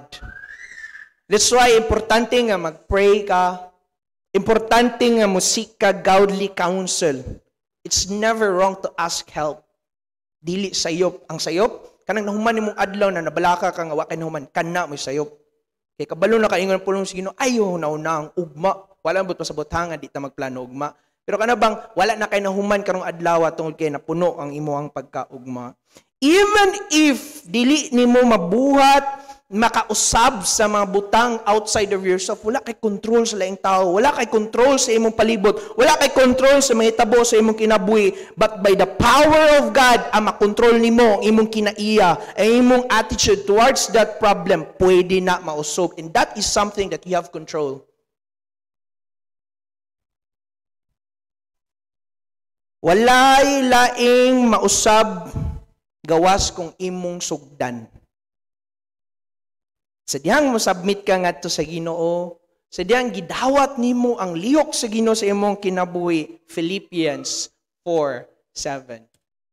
That's why importante nga mag-pray ka. Importante nga musika godly counsel. It's never wrong to ask help. Dili sayop ang sayop kanang nahuman nimong adlaw na nabalaka ka nga wa kay nahuman kana mo sayop. Kay kabalo na kaingon pulong sa Ginoo ayo na una ang ugma. Wala but pasabot hanga di ta magplano ugma. Pero kana bang wala na kay nahuman karong adlaw tungod kay napuno ang imo ang pagkaugma. Even if dili nimo mabuhat makausab sa mga butang outside of yourself. Wala kay control sa laing tao. Wala kay control sa imong palibot. Wala kay control sa mga hitabo sa imong kinabuhi. But by the power of God, ang makontrol nimo ang imong kinaiya, ang imong attitude towards that problem, pwede na mausob. And that is something that you have control. Walay laing mausab gawas kung imong sugdan mo submit ka ngadto sa Ginoo, sadyang gidawat nimo ang lihok sa Ginoo sa imong kinabuhi. Philippians 4:7.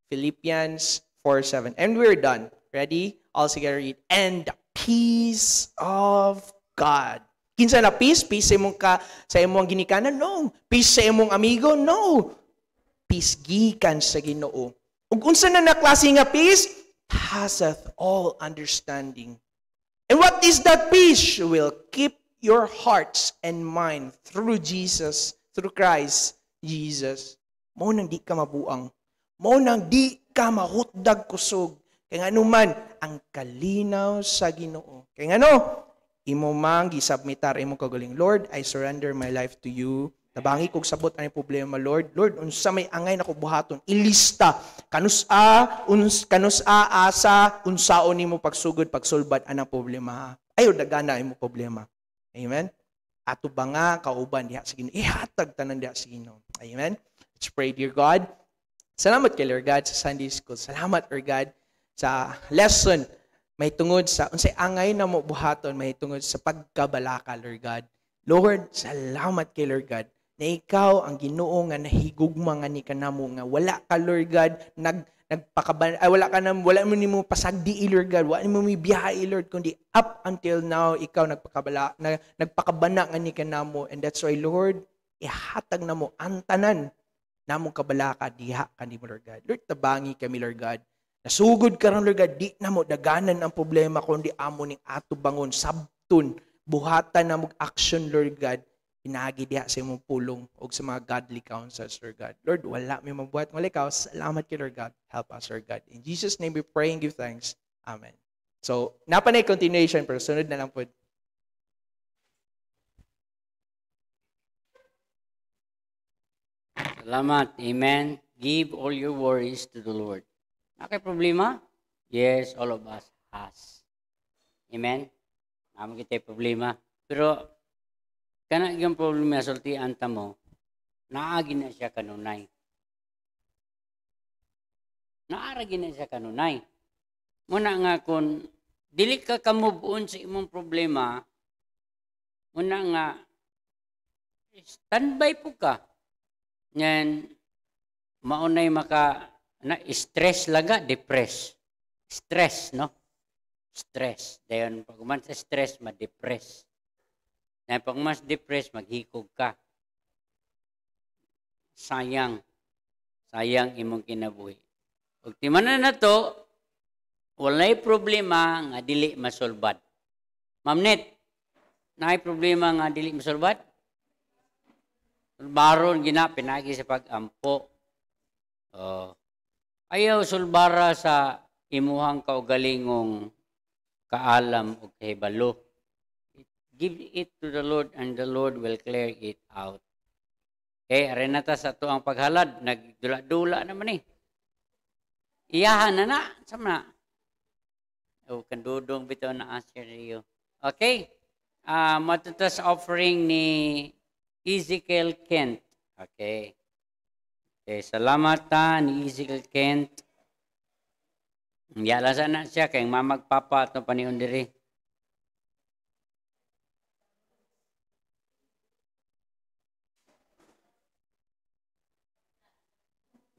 Philippians 4:7. And we're done. Ready? All together read. And the peace of God. Kinsa na peace? Peace sa imong ka sa imong ginikanan? No. Peace sa imong amigo? No. Peace gikan sa Ginoo. Ug unsa na na klase nga peace? Passeth all understanding. And what is that peace? Will keep your hearts and mind through Jesus, through Christ, Jesus. Mo nang di ka mabuang. Mo nang di ka mahutdag kusog. Kaya nga naman, ang kalinaw sa ginoo. Kaya nga no, imo mang gisubmitar imo kagaling, Lord, I surrender my life to you. Nabangi kog sabot ang problema, Lord. Lord, unsa may angay na kubuhaton, ilista. a, uns, kanus a asa, unsao nimo pagsugod, pagsulbad anang problema. Ayo dagana imo problema. Amen. Ato ba nga kauban diha sa Ginoo? Ihatag tanan diha sa Ginoo. Amen. Let's pray, dear God. Salamat kay Lord God sa Sunday School. Salamat, Lord God, sa lesson may tungod sa unsay angay na mo buhaton may tungod sa pagkabalaka Lord God. Lord, salamat kay Lord God na ikaw ang Ginoo nga nahigugma nga ni kanamo nga wala ka Lord God nag nagpakaban ay, wala ka nam wala mo ni mo pasagdi Lord God wala mo mi biyahe Lord kundi up until now ikaw nagpakabala na, nagpakabana nga ni kanamo and that's why Lord ihatag na mo ang tanan namong kabala ka diha kanimo Lord God Lord tabangi kami Lord God nasugod karon Lord God di na mo daganan ang problema kundi amo ning ato bangon sabton buhatan na mag action Lord God Pinaagi diha sa imong pulong og sa mga godly counsels, Lord God. Lord, wala may mabuhat ng likaw. Salamat kay Lord God. Help us, Lord God. In Jesus' name we pray and give thanks. Amen. So, napanay continuation, pero sunod na lang po. Salamat. Amen. Give all your worries to the Lord. Nakay problema? Yes, all of us has. Amen? Naman kita problema. Pero Kana yung problema sulti anta mo, naagi na siya kanunay. Naaragi na siya kanunay. Muna nga kung dili ka ka-move on sa imong problema, muna nga, standby po ka. Yan, maunay maka, na stress laga, depress. Stress, no? Stress. Dayon, pag sa stress, ma-depress. Na pag mas depressed, maghikog ka. Sayang. Sayang imong kinabuhi. Pag timanan na to, walay problema nga dili masolbad. Mamnet, naay problema nga dili masolbad? Sulbaron gina pinagi sa pagampo. Oh. Ayaw sulbara sa imuhang kaugalingong kaalam o kahibalo give it to the Lord and the Lord will clear it out. Okay, arenata sa to ang paghalad, nagdula-dula naman eh. Iyahan na na, sama na. O kandudong bitaw na answer niyo. Okay, uh, matutas offering ni Ezekiel Kent. Okay. Okay, salamat ta ah, ni Ezekiel Kent. Yala na siya kay mamagpapa at no paniundiri.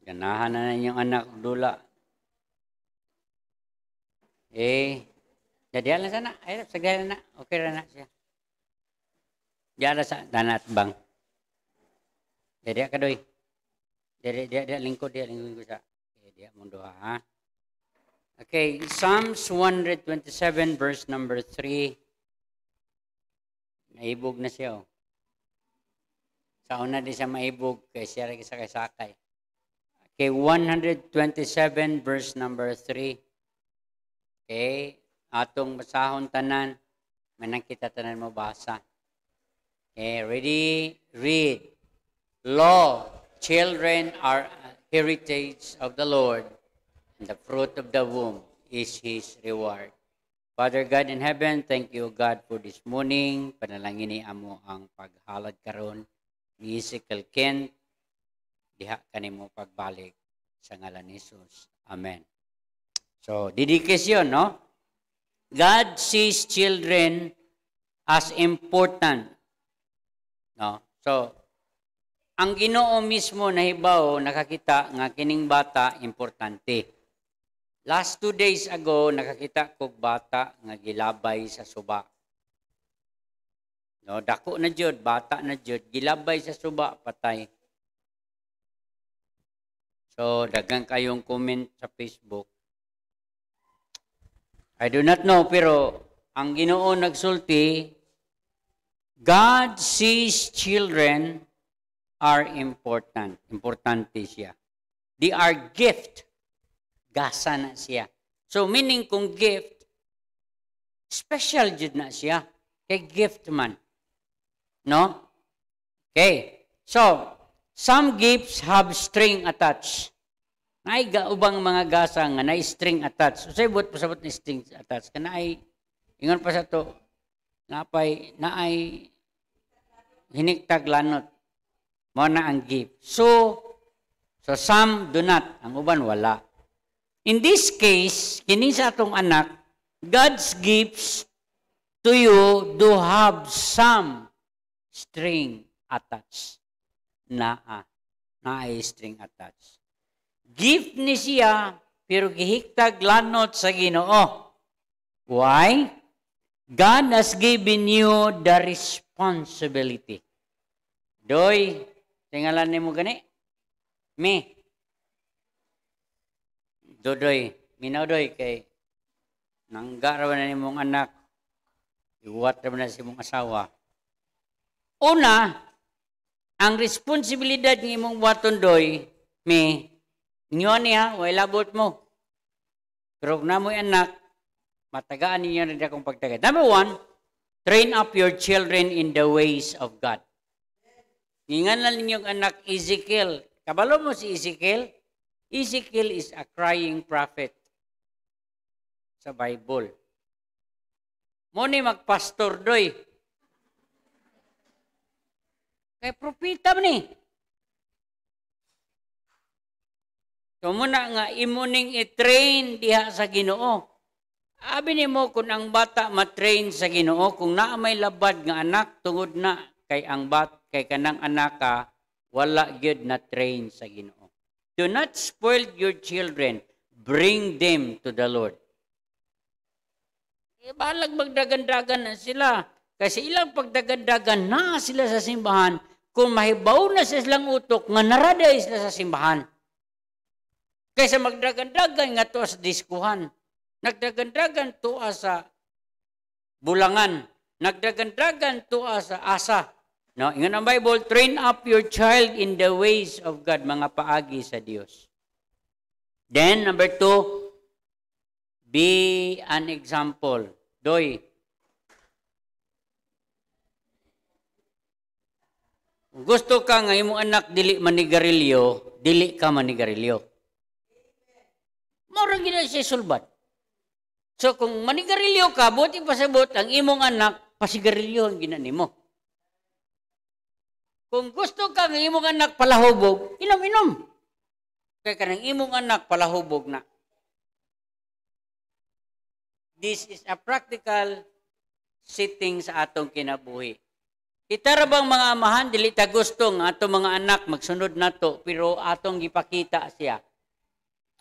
Ganahan na ninyong anak dula. Eh, jadi lang sana. Ay, segala na. Okay na na siya. Diyan sa tanat bang. Jadi ka doy. Jadi dia dia lingkod dia lingkod sa. Okay, dia mundo ha. Okay, Psalms 127 verse number 3. Naibog na siya. Oh. Sa una di siya maibog kay siya lagi sa kay Okay, 127 verse number 3. Okay, atong basahon tanan, manang kita tanan mo basa. Okay, ready? Read. Law, children are heritage of the Lord, and the fruit of the womb is His reward. Father God in heaven, thank you God for this morning. Panalangin ni amo ang paghalad karon ni Ezekiel Kent diha kanimo pagbalik sa ngalan ni Jesus. Amen. So, dedication, no? God sees children as important. No? So, ang Ginoo mismo na hibaw, nakakita nga kining bata importante. Last two days ago nakakita ko bata nga gilabay sa suba. No, dako na jud, bata na jud, gilabay sa suba patay. So, dagang kayong comment sa Facebook. I do not know, pero ang ginoo nagsulti, God sees children are important. Importante siya. They are gift. Gasa na siya. So, meaning kung gift, special jud na siya. Kay gift man. No? Okay. So, Some gifts have string attached. Naay ubang mga gasa nga naay string attached. Usay buot pasabot ni string attached kanaay ingon pa sa to napay naay hiniktag lanot mo na ang gift. So so some do not, ang uban wala. In this case, kini sa atong anak, God's gifts to you do have some string attached naa, ah, naa string attached. Gift ni siya, pero gihiktag lanot sa ginoo. Why? God has given you the responsibility. Doy, tingalan ni mo gani? Me. Dodoy, minawdoy kay nanggarawan na ni mong anak, iwat na si mong asawa. Una, ang responsibilidad ng imong waton doy may inyo niya wa labot mo pero na mo anak matagaan ninyo na akong pagtagad number one train up your children in the ways of God Ngingalan ninyong anak Ezekiel kabalo mo si Ezekiel Ezekiel is a crying prophet sa Bible mo ni magpastor doy Kay propita man ni. So muna nga imuning i-train diha sa Ginoo. Abi ni mo kung ang bata ma-train sa Ginoo kung naa may labad nga anak tungod na kay ang bat kay kanang anak ka wala gyud na train sa Ginoo. Do not spoil your children. Bring them to the Lord. E balag magdagandagan na sila. Kasi ilang pagdagandagan na sila sa simbahan, kung mahibaw na sa islang utok nga narada isla sa simbahan. Kaysa magdagandagan nga to sa diskuhan. Nagdagandagan to ah sa bulangan. Nagdagandagan to ah sa asa. No, ingon ang Bible, train up your child in the ways of God, mga paagi sa Dios. Then, number two, be an example. Doi, Kung gusto ka nga imong anak dili manigarilyo, dili ka manigarilyo. Mao ra gina siya sulbat. So kung manigarilyo ka, buti pasabot ang imong anak, pasigarilyo ang gina nimo. Kung gusto ka ng imong anak palahubog, inom-inom. Kay kanang imong anak palahubog na. This is a practical sitting sa atong kinabuhi. Itarabang mga amahan, dili ta gusto nga ato mga anak magsunod nato pero atong gipakita siya.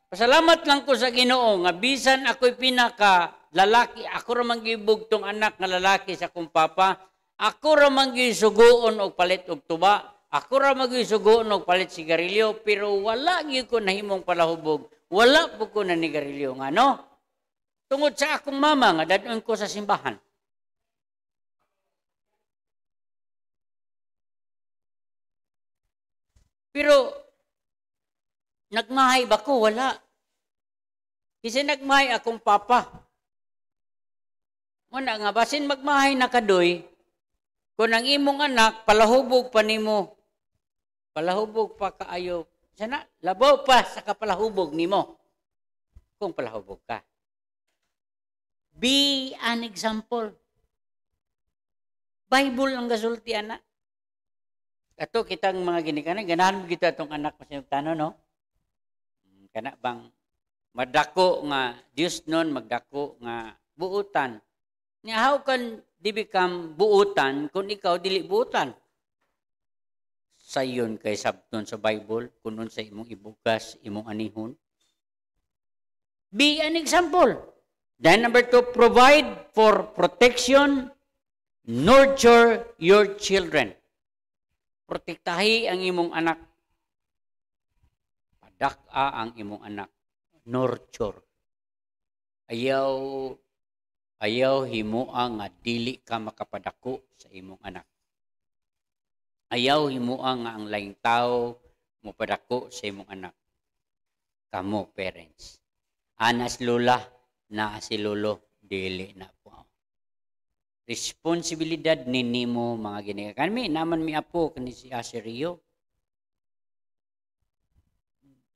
Pasalamat lang ko sa Ginoo nga bisan ako'y pinaka lalaki, ako ra man anak nga lalaki sa akong papa, ako ra man gisuguon og palit og tuba, ako ra man gisuguon og palit sigarilyo, pero wala gyud ko nahimong palahubog. Wala po ko na nigarilyo nga no. Tungod sa akong mama nga dadon ko sa simbahan. Pero, nagmahay ba ko? Wala. Kasi nagmahay akong papa. Muna nga, basin magmahay na kadoy, kung ang imong anak, palahubog pa nimo. Palahubog pa kaayo. Sana, labaw pa sa kapalahubog nimo. Kung palahubog ka. Be an example. Bible ang gasulti, anak. Ato kitang mga ginikanan, ganahan mo kita itong anak mo sinugtano, no? Hmm, kana bang madako nga Dios nun, magdako nga buutan. Nga, how can di become buutan kung ikaw dili buutan? Sayon kay sabton sa Bible, kunon sa imong ibugas, imong anihon. Be an example. Then number two, provide for protection, nurture your children. Protektahi ang imong anak. Padak-a ang imong anak. Nurture. Ayaw ayaw himua nga dili ka makapadako sa imong anak. Ayaw himua nga ang laing tao mo padako sa imong anak. Kamo parents. Anas lula na si lolo dili na responsibilidad ni nimo mga giniga kami naman mi apo kani si Asirio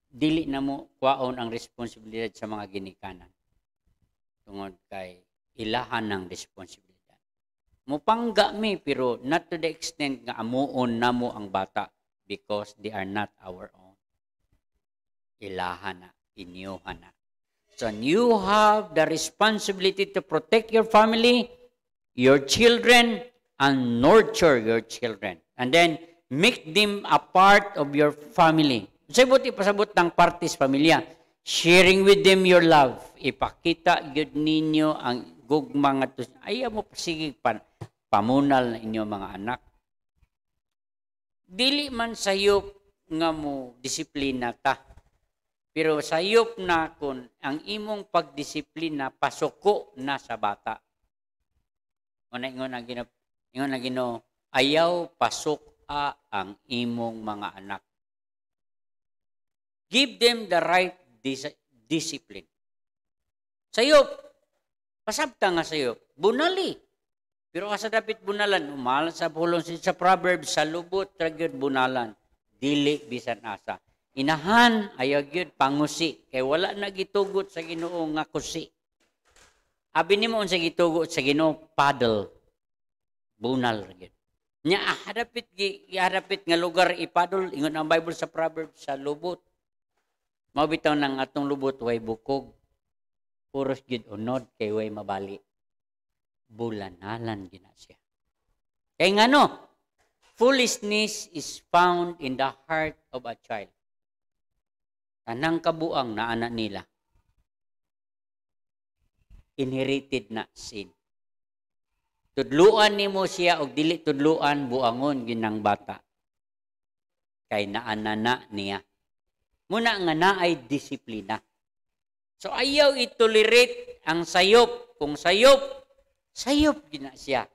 dili na mo kwaon ang responsibilidad sa mga ginikanan tungod kay ilahan ng responsibilidad mupangga mi pero not to the extent nga amuon mo ang bata because they are not our own ilahan na inyohan na so you have the responsibility to protect your family your children and nurture your children. And then, make them a part of your family. Sa buti pasabot ng partis pamilya, sharing with them your love. Ipakita yun ninyo ang gugma nga to. Ayaw mo sige pa, pamunal na inyo mga anak. Dili man sayop nga mo disiplina ta. Pero sayop na kun ang imong pagdisiplina pasuko na sa bata. Una ingon ang Ginoo, ingon ang Ginoo, ayaw pasok a ang imong mga anak. Give them the right dis- discipline. Sayop, pasabta nga sayop, bunali. Pero asa dapat bunalan, umal sa pulong sa Proverbs, sa lubot, tragyod bunalan, dili bisan asa. Inahan, ayaw yun, pangusi. Kaya wala na gitugot sa ginoong nga kusi. Abi nimo unsa gitugo sa Ginoo paddle. Bunal gid. Nya ah, harapit gi harapit nga lugar ipadol ingon ang Bible sa Proverbs sa lubot. Mao bitaw nang atong lubot way bukog. Puros gid unod kay way mabali. Bulanalan gid na siya. Kay ngano? Foolishness is found in the heart of a child. Tanang kabuang naa na nila inherited na sin. Tudluan nimo siya og dili tudluan buangon ginang bata. Kay naanana niya. Muna nga na ay disiplina. So ayaw itolerate ang sayop. Kung sayop, sayop gina siya.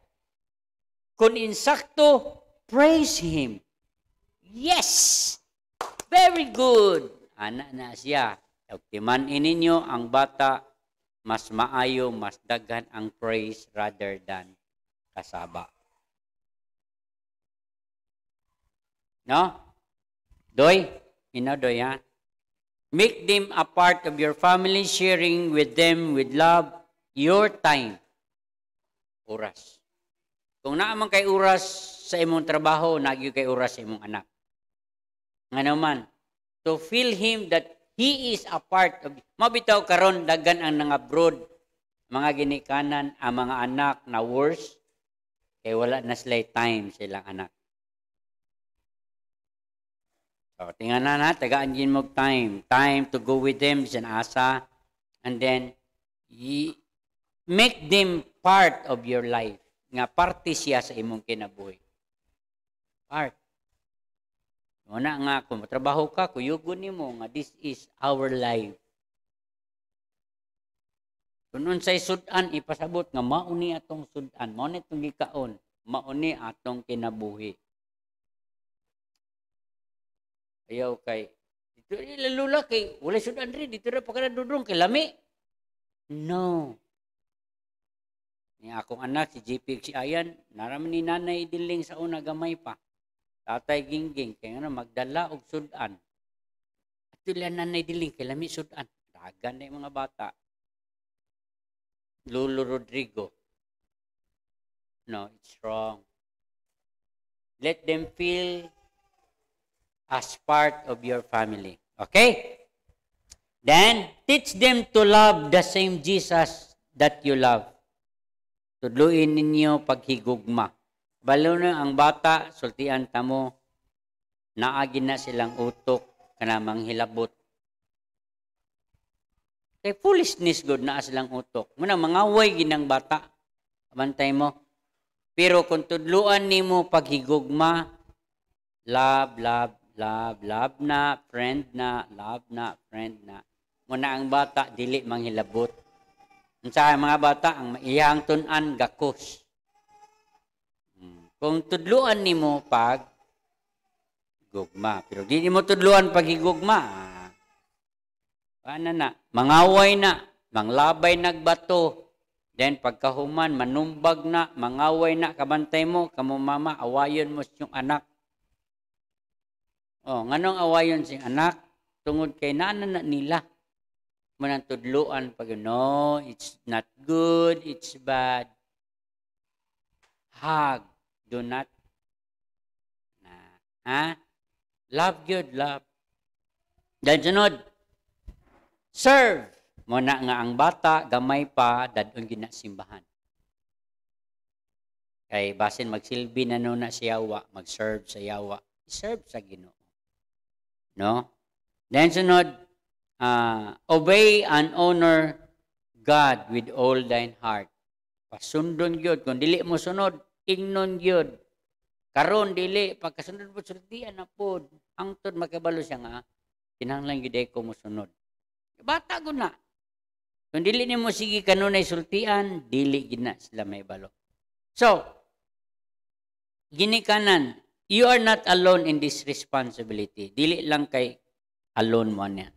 Kung insakto, praise Him. Yes! Very good! Anak na siya. Okay man ininyo ang bata mas maayo, mas daghan ang praise rather than kasaba. No? Doy? Inodoy, ha? Make them a part of your family, sharing with them with love your time. Oras. Kung naaman kay oras sa imong trabaho, nagyo kay oras sa imong anak. Nga naman, to feel him that He is a part of Mabitaw karon dagan ang nang abroad mga ginikanan ang mga anak na worse kay wala na sila time silang anak. So, tingnan na na, tagaan din mo time. Time to go with them, sin asa. And then, ye, make them part of your life. Nga parte siya sa imong kinabuhi. Part. Una nga, kung matrabaho ka, kuyugun ni mo nga, this is our life. Kunon sa sudan, ipasabot nga, mauni atong sudan, mauni itong gikaon, mauni atong kinabuhi. Ayaw kay, dito lalula kay, wala sudan rin, dito rin pagkakadudong kay lami. No. Ni akong anak, si JP si Ayan, naraman ni nanay dinling sa una gamay pa. Tatay gingging, kaya nga magdala og sudan. At yun na naidiling, kaya lami sudan. Dagan na mga bata. Lulu Rodrigo. No, it's wrong. Let them feel as part of your family. Okay? Then, teach them to love the same Jesus that you love. Tudluin ninyo paghigugma. Balunan ang bata, sultian tamo, naagin na silang utok, kanamang hilabot. Kay foolishness good na silang utok. Muna, mangaway ginang bata. Abantay mo. Pero kung tudluan ni mo paghigugma, love, love, love, love na, friend na, love na, friend na. Muna ang bata, dili manghilabot. Ang mga bata, ang maiyang tunan, gakos kung tudluan mo pag gugma. Pero di ni mo tudluan pag higugma. Ano na? Mangaway na. Manglabay nagbato. Then pagkahuman, manumbag na, mangaway na, kabantay mo, kamo mama, awayon mo siyong anak. Oh, nganong awayon sing anak? Tungod kay nanan na nila. Manang tudluan pag, no, it's not good, it's bad. Hag. Do not na, ha? Love good, love. Dan sunod, serve. na nga ang bata, gamay pa, dadun gina simbahan. Kay basin magsilbi na no na siya wa mag-serve sa yawa. Serve sa Ginoo. No? Then sunod, uh, obey and honor God with all thine heart. Pasundon gyud kun dili mo sunod, ingnon yun. Karon dili pagkasunod po sultian na pod hangtod magkabalo siya nga kinahanglan gid ko mosunod. Bata ko na. Kung dili ni mo sige kanunay sultian, dili gid na sila may balo. So, ginikanan, you are not alone in this responsibility. Dili lang kay alone mo niya.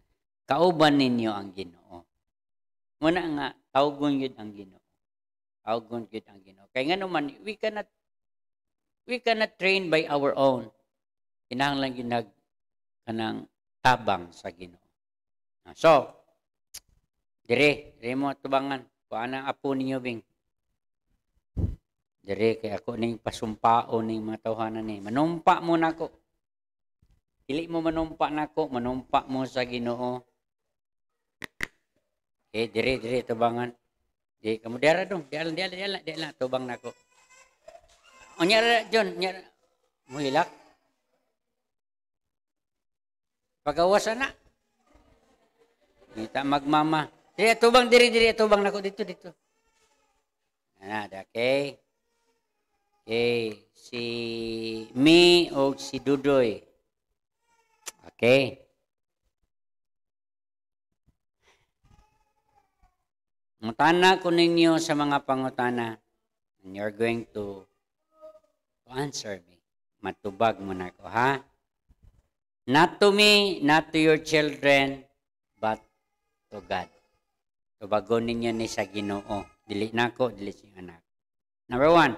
Kauban ninyo ang Ginoo. Muna nga, tawgon yun ang Ginoo. Augon gid ang Ginoo. Kay nganuman we cannot we cannot train by our own. Kinahanglan ginag kanang tabang sa Ginoo. Ah, so, dire, dire mo tubangan. Kuan ang apo ninyo bing. Dire kay ako ning pasumpao ning mga tawhanan ni. Manumpa mo nako. Dili mo manumpa nako, manumpa mo sa Ginoo. Okay, eh, dire dire tubangan. Di kamu dera dong, dialan dialan dialan dialan tobang nako. Onyar oh, John, onyar muhilak. Pagawasan na. Kita magmama. Diri tobang diri diri tobang nako dito dito. Nah, okay. Okay, si Mi o oh, si Dudoy. Okay. Mutana ko ninyo sa mga pangutana and you're going to, to answer me. Matubag mo na ko, ha? Not to me, not to your children, but to God. Tubagon ninyo ni sa ginoo. Dili na ko, dili si anak. Number one,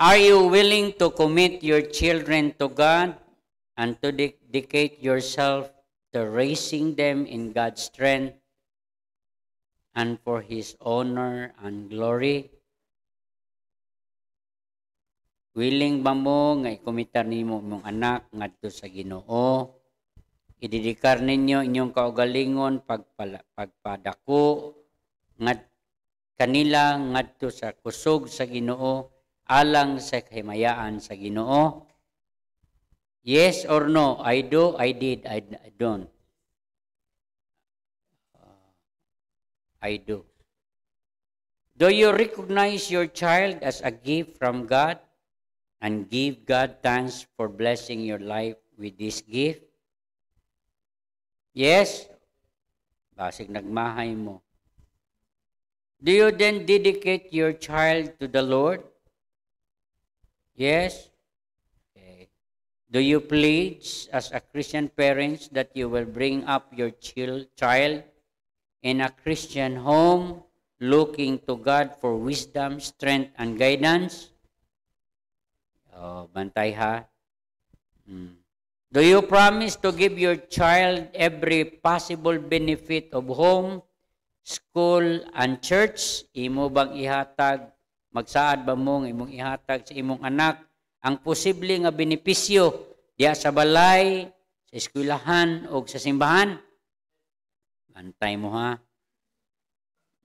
Are you willing to commit your children to God and to dedicate yourself to raising them in God's strength and for His honor and glory? Willing ba mo nga ikumitar nimo mong anak ngadto sa Ginoo? Ididikar ninyo inyong kaugalingon pagpala, pagpadako ngad kanila ngadto sa kusog sa Ginoo alang sa kahimayaan sa Ginoo? Yes or no? I do, I did, I, don't. Uh, I do. Do you recognize your child as a gift from God and give God thanks for blessing your life with this gift? Yes? Basig nagmahay mo. Do you then dedicate your child to the Lord? Yes? Okay. Do you pledge as a Christian parents that you will bring up your child in a Christian home looking to God for wisdom, strength, and guidance? Oh, bantay ha. Hmm. Do you promise to give your child every possible benefit of home, school, and church? Imo bang ihatag magsaad ba mo nga imong ihatag sa imong anak ang posible nga benepisyo diya sa balay, sa eskwelahan o sa simbahan? Bantay mo ha.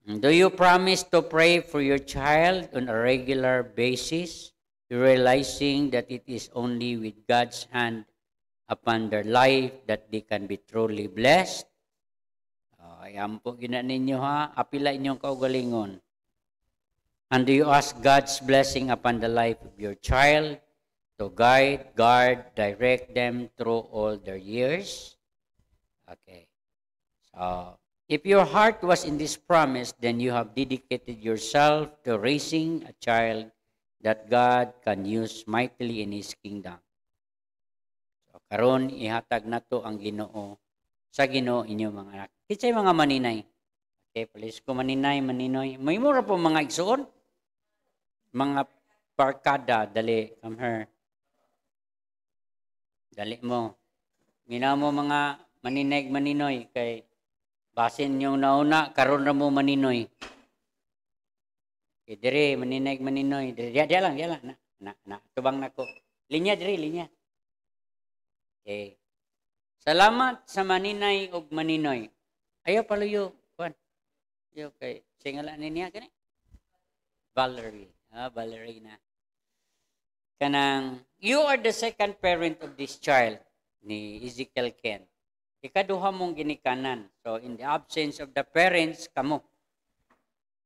Do you promise to pray for your child on a regular basis, realizing that it is only with God's hand upon their life that they can be truly blessed? Uh, ayan po gina ninyo ha. Apila inyong kaugalingon. And do you ask God's blessing upon the life of your child to guide, guard, direct them through all their years? Okay. So, if your heart was in this promise, then you have dedicated yourself to raising a child that God can use mightily in His kingdom. So, karon ihatag na to ang ginoo sa ginoo inyong mga anak. Kitsay mga maninay, Okay, eh, please ko maninay, maninoy. May mura po mga igsuon. Mga parkada, dali, come here. Dali mo. Mina mo mga manineg, maninoy. Kay basin yung nauna, karon na mo maninoy. Okay, eh, dire, manineg, maninoy. Dire, diya, diya lang, diya lang. Na, na, na. Tubang na ko. Linya, dire, linya. Okay. Eh, salamat sa maninay o maninoy. Ayaw paluyo. Okay. Singala ni niya kani? Valerie. Ah, Valerie na. Kanang, you are the second parent of this child ni Ezekiel Ken. Ikaduha mong ginikanan. So, in the absence of the parents, kamo.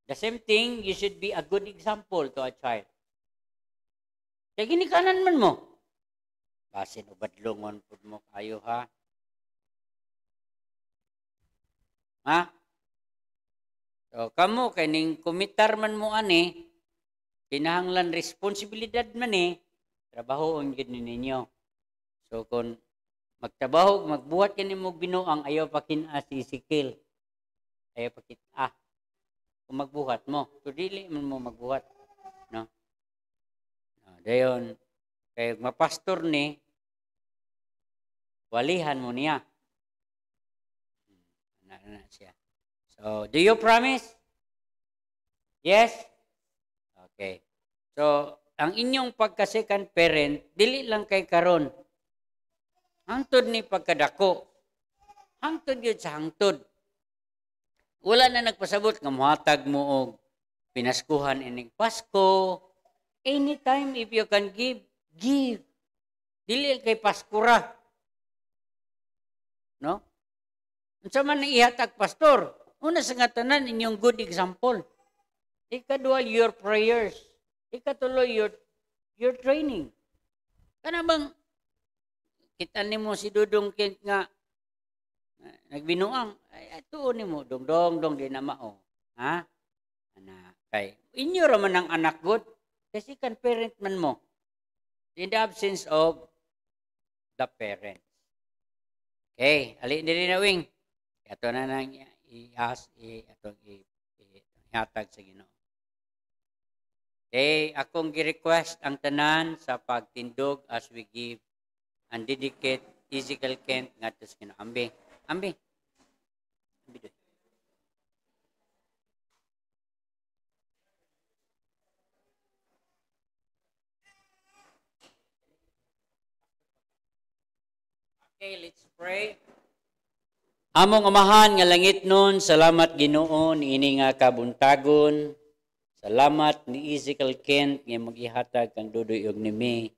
The same thing, you should be a good example to a child. Kaya ginikanan man mo. Basin ubadlongon badlongon po mo kayo ha. Ha? So, kamo, kining kumitar man mo ani, kinahanglan responsibilidad man eh, trabahoon gid ninyo. So, kung magtrabaho, magbuhat kini mo binuang, ayaw pa kina ah, si Ezekiel. Ayaw pa kita. Ah, kung magbuhat mo. So, dili man mo magbuhat. No? no ah, dayon, kay mapastor ni, walihan mo niya. Hmm, na, na siya. So, oh, do you promise? Yes? Okay. So, ang inyong pagka-second parent, dili lang kay karon. Hangtod ni pagkadako. Hangtod yun sa hangtod. Wala na nagpasabot nga muhatag mo og pinaskuhan ining Pasko. Anytime if you can give, give. Dili kay Paskura. No? saman man ihatag pastor? Una sa nga tanan, inyong good example. Ikadua, your prayers. Ikatulo, your, your training. Kana bang, kita ni mo si Dudong Kent nga, uh, nagbinuang, ay, ito ni mo, dong-dong, dong, di na mao. Ha? Anak. Kay, inyo raman ang anak good. Kasi kan parent man mo. In the absence of the parent. Okay, alin din na wing. Ito na nang iyas i atong i, i hatag sa Ginoo. Kay akong gi-request ang tanan sa pagtindog as we give and dedicate physical Kent nga sa Ginoo. Ambi. Ambi. Ambi doon. Okay, let's pray. Among amahan nga langit nun, salamat Ginoo niini nga kabuntagon. Salamat ni Ezekiel Kent nga magihatag kang dudoy og nimi.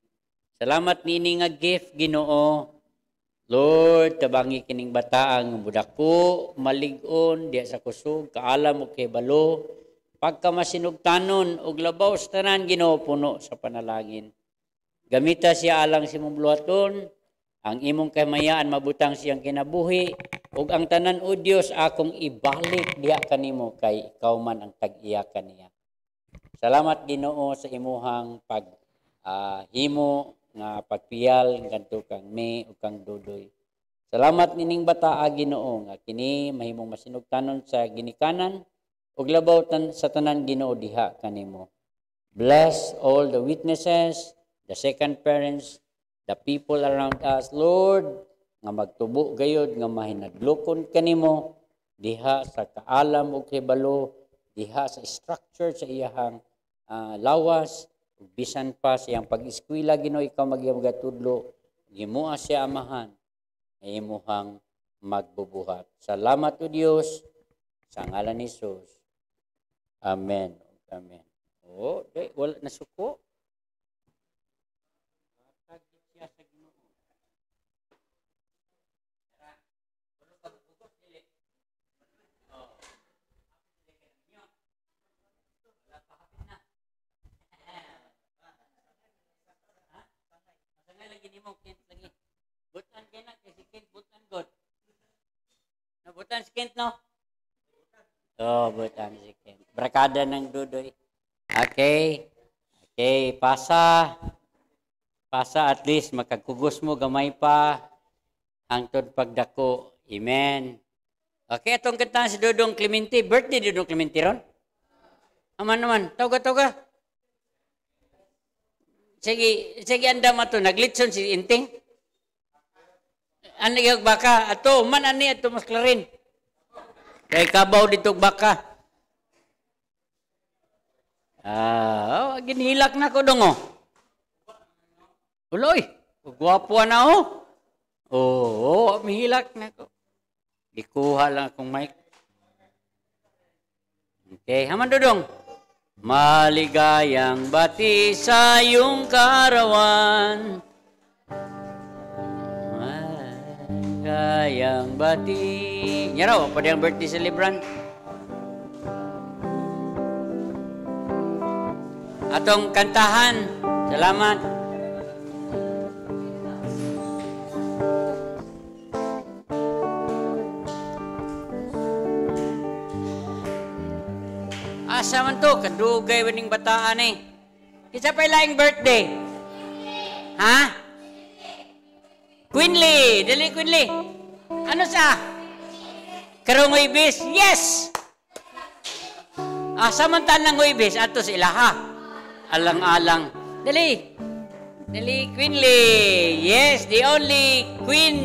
Salamat niini nga gift Ginoo. Lord, tabangi kining bataang budak ko, malig-on, diya sa kusog, kaalam o kay balo, pagka masinugtanon, og labaw sa tanan ginoo puno sa panalangin. Gamita siya alang si mong ang imong kamayaan mabutang siyang kinabuhi ug ang tanan o Dios akong ibalik diha kanimo kay ikaw man ang tag-iya kaniya. Salamat Ginoo sa imuhang pag uh, himo nga pagpiyal ngadto kang me ug kang dudoy. Salamat nining bataa Ginoo nga kini mahimong masinugtanon sa ginikanan ug labaw tan sa tanan Ginoo diha kanimo. Bless all the witnesses, the second parents, the people around us, Lord, nga magtubo gayod, nga mahinadlokon kanimo, diha sa kaalam o kibalo, diha sa structure sa iyang uh, ah, lawas, bisan pa siyang pag eskwela Ginoo ikaw magyamagatudlo, gimua siya amahan, imuhang magbubuhat. Salamat o Dios sa ngalan ni Jesus. Amen. Amen. Oh, di, wala nasuko. mungkin lagi butan kena kay si butan god no nah, butan si Kent no oh butan si Kent berkada nang dudoy okay okay pasa pasa at least makagkugos mo gamay pa hangtod pagdako amen okay atong kantahan si Dudong Clemente birthday Dudong Clemente ron aman naman toga toga Sige, sige anda mato naglitson si inting. Ano yung baka? Ato, man ani ato mas klarin. Kay kabaw dito baka. Ah, oh, ginhilak na ko dong oh. Uloy, gwapo na oh. Oo, oh, mihilak na ko. Dikuha lang akong mic. Okay, haman dodong. Maligayang bati sa iyong karawan. Maligayang bati. Niya raw, pwede ang birthday celebrant. Atong kantahan. Salamat. Asa man to? Kadugay waning bataan eh. Kisa pa laing birthday. Ha? Quinley. Dali, Quinley. Ano sa? Karong ibis. Yes! Asa ah, man tanang ibis? Ato sila ha? Alang-alang. Dali. Dali, Quinley. Yes, the only queen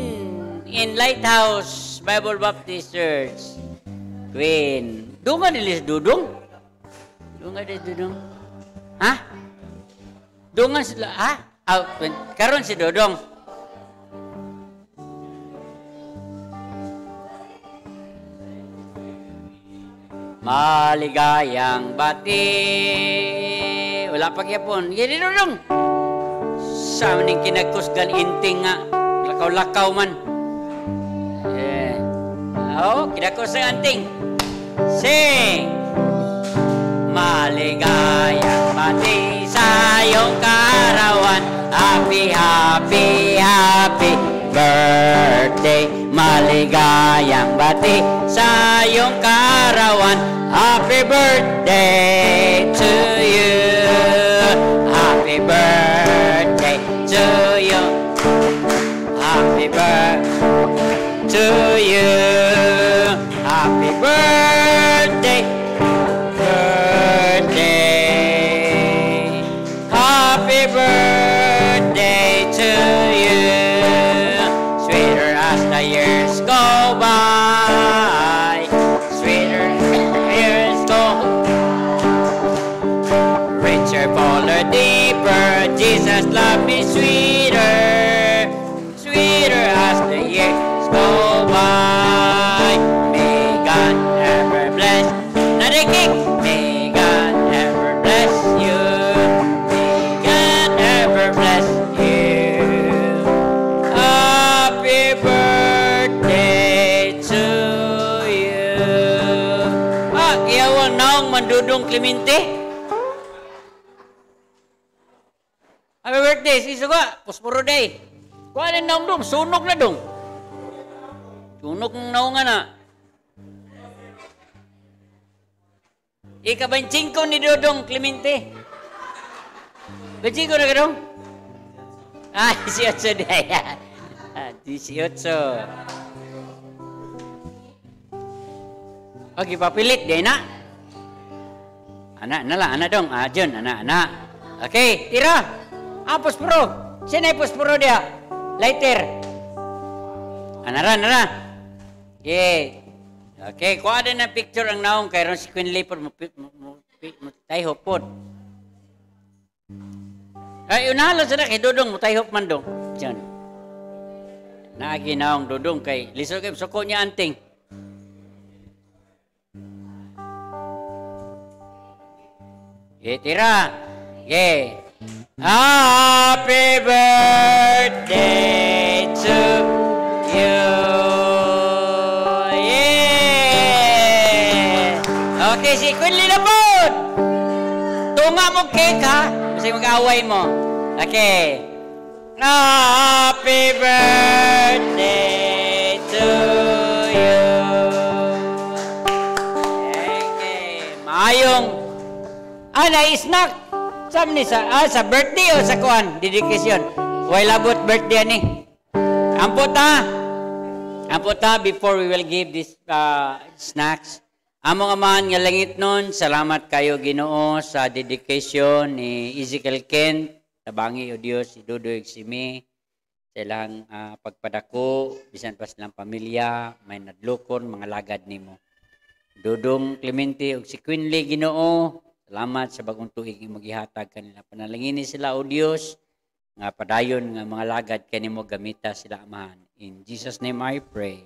in Lighthouse Bible Baptist Church. Queen. Dungan nilis dudong. Dunga de dudung. Hah? Dunga sudah ah? Au, karon si Dodong. Maligayang bati. Wala pa pun Gini Dodong. Sa maning kinagkusgan inting nga lakaw-lakaw man. Yeah. Oh, kinakusgan inting, Sing. maligaya pati sa iyong karawan happy happy happy birthday maligayang bati sa iyong karawan happy birthday to you happy birthday to you happy birthday to you deminte. Happy birthday, si Suga. Kuspuro day. Kuhanin na dong, sunog na dong. Sunog ng naunga na. Ikabanching ko ni Dodong Clemente. Banching na dong? Ah, 18 [LAUGHS] day. Ya. Ah, 18. Okay, papilit, day na. Anak-anak anak dong. Ajun, ah, anak-anak. Oke, okay, Tira. Ah, Puspuro. Sini Puspuro dia. Later. Anara, ah, anara. Ye. Okay, kuha ada na picture ang naong kay ron si Queen Leopard mo, mo, mo, mo tayo hopod. Ay, eh, unahalo sa kay Dudong man dong. Diyan. Naagi naong Dudong kay Liso kay Suko anting. Okay, tira. Okay. Happy birthday to you. Yeah. Okay, si Queen Lilabon. Tunga mo cake, ha? Kasi mag-away mo. Okay. Happy birthday to you. Okay. Mayong ana ah, na-snack. ni sa, ah, sa birthday o sa kuan? Dedication. Why labot birthday ni? Ampot ha. Ampot ha before we will give this uh, snacks. Among aman nga langit nun, salamat kayo Ginoo sa dedication ni Ezekiel Kent, tabangi o Dios si Dudo Eximi, silang uh, ah, pagpadako, bisan pa silang pamilya, may nadlukon, mga lagad nimo. Dudong Clemente o si Quinley Ginoo, Salamat sa bagong tuig magihatag kanila. Panalanginin sila, O Diyos, nga padayon nga mga lagad kanimo gamita sila amahan. In Jesus name I pray.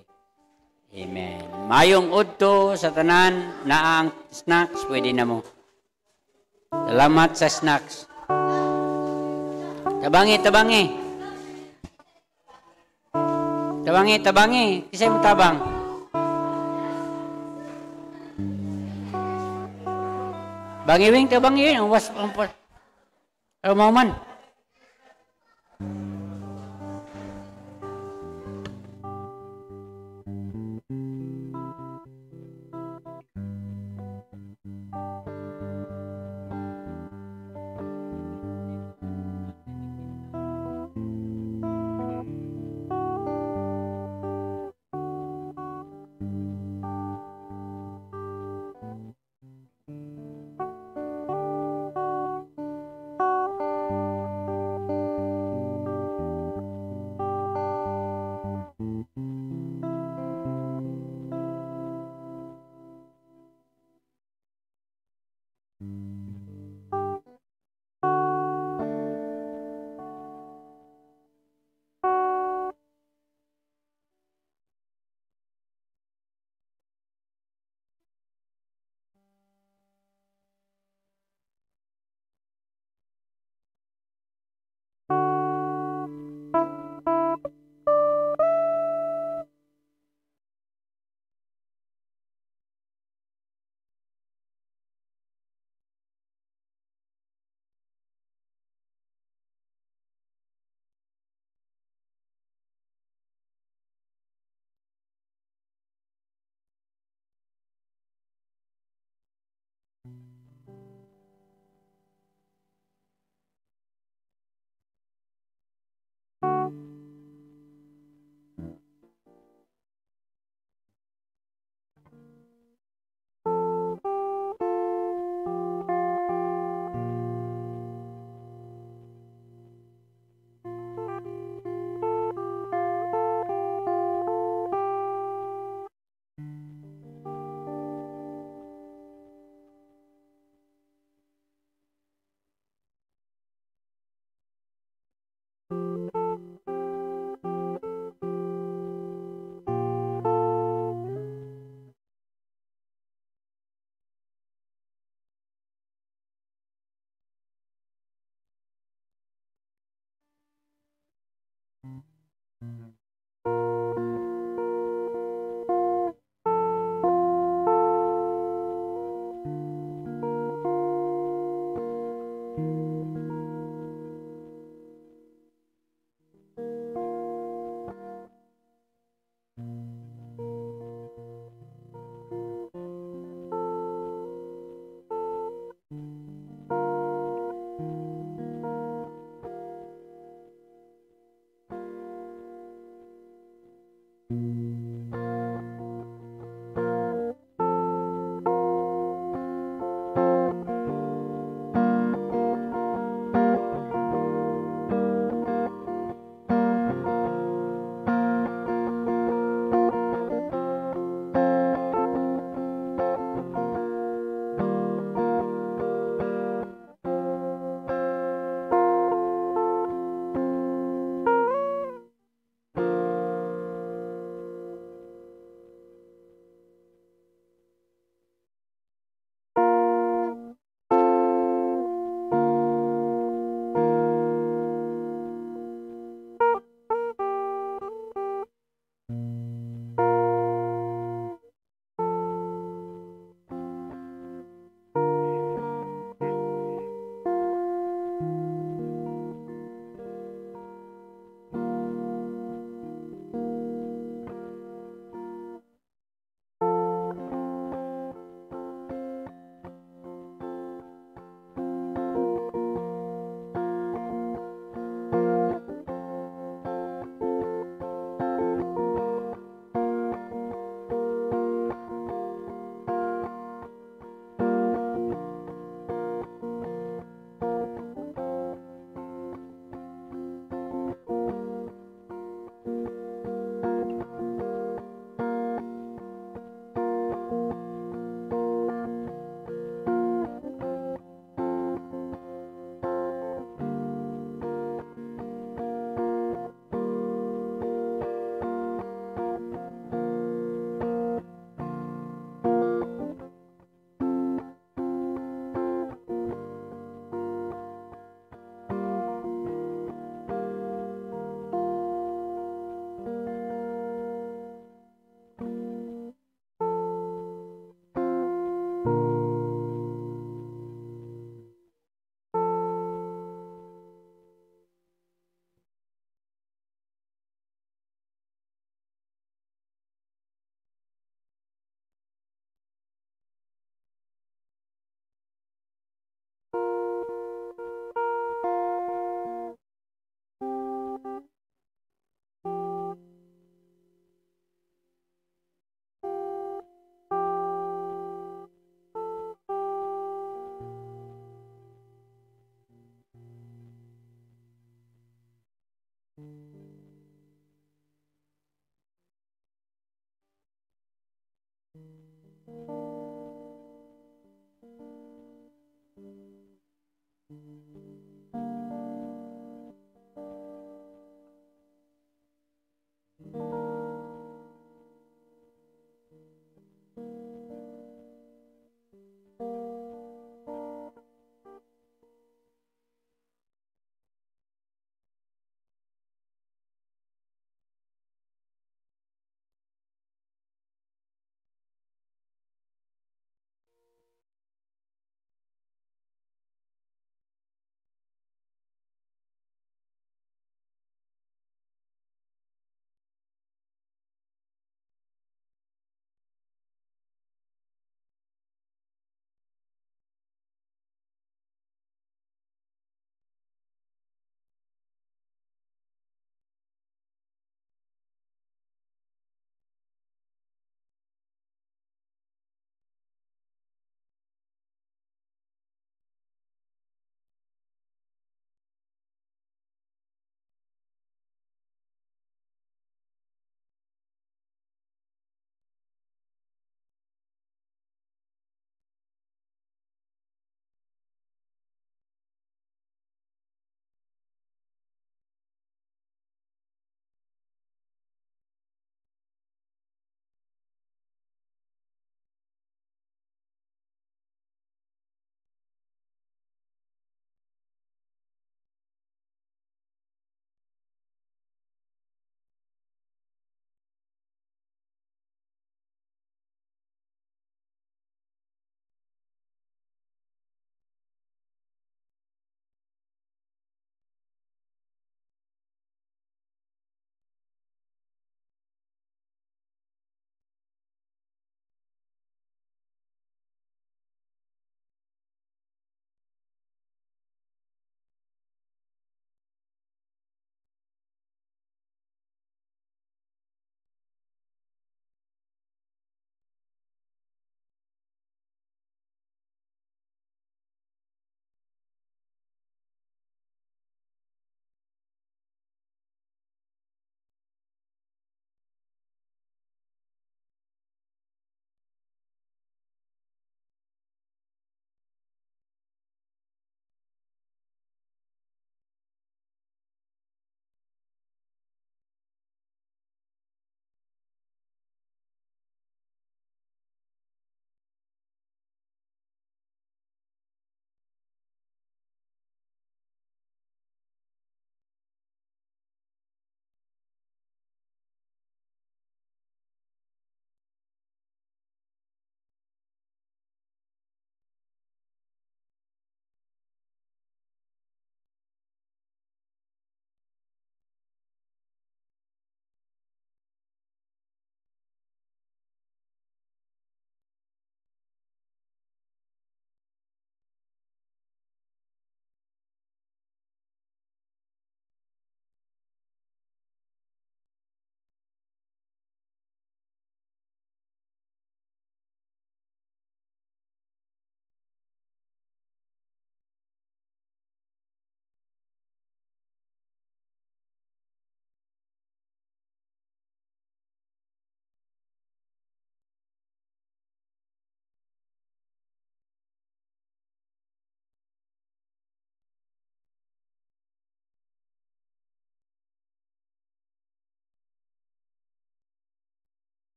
Amen. Mayong udto sa tanan na ang snacks pwede na mo. Salamat sa snacks. Tabangi, tabangi. Tabangi, tabangi. Kisay mo tabang. Bang Iwing, teh Bang Iwing, was, was, was, eh, Mm-hmm.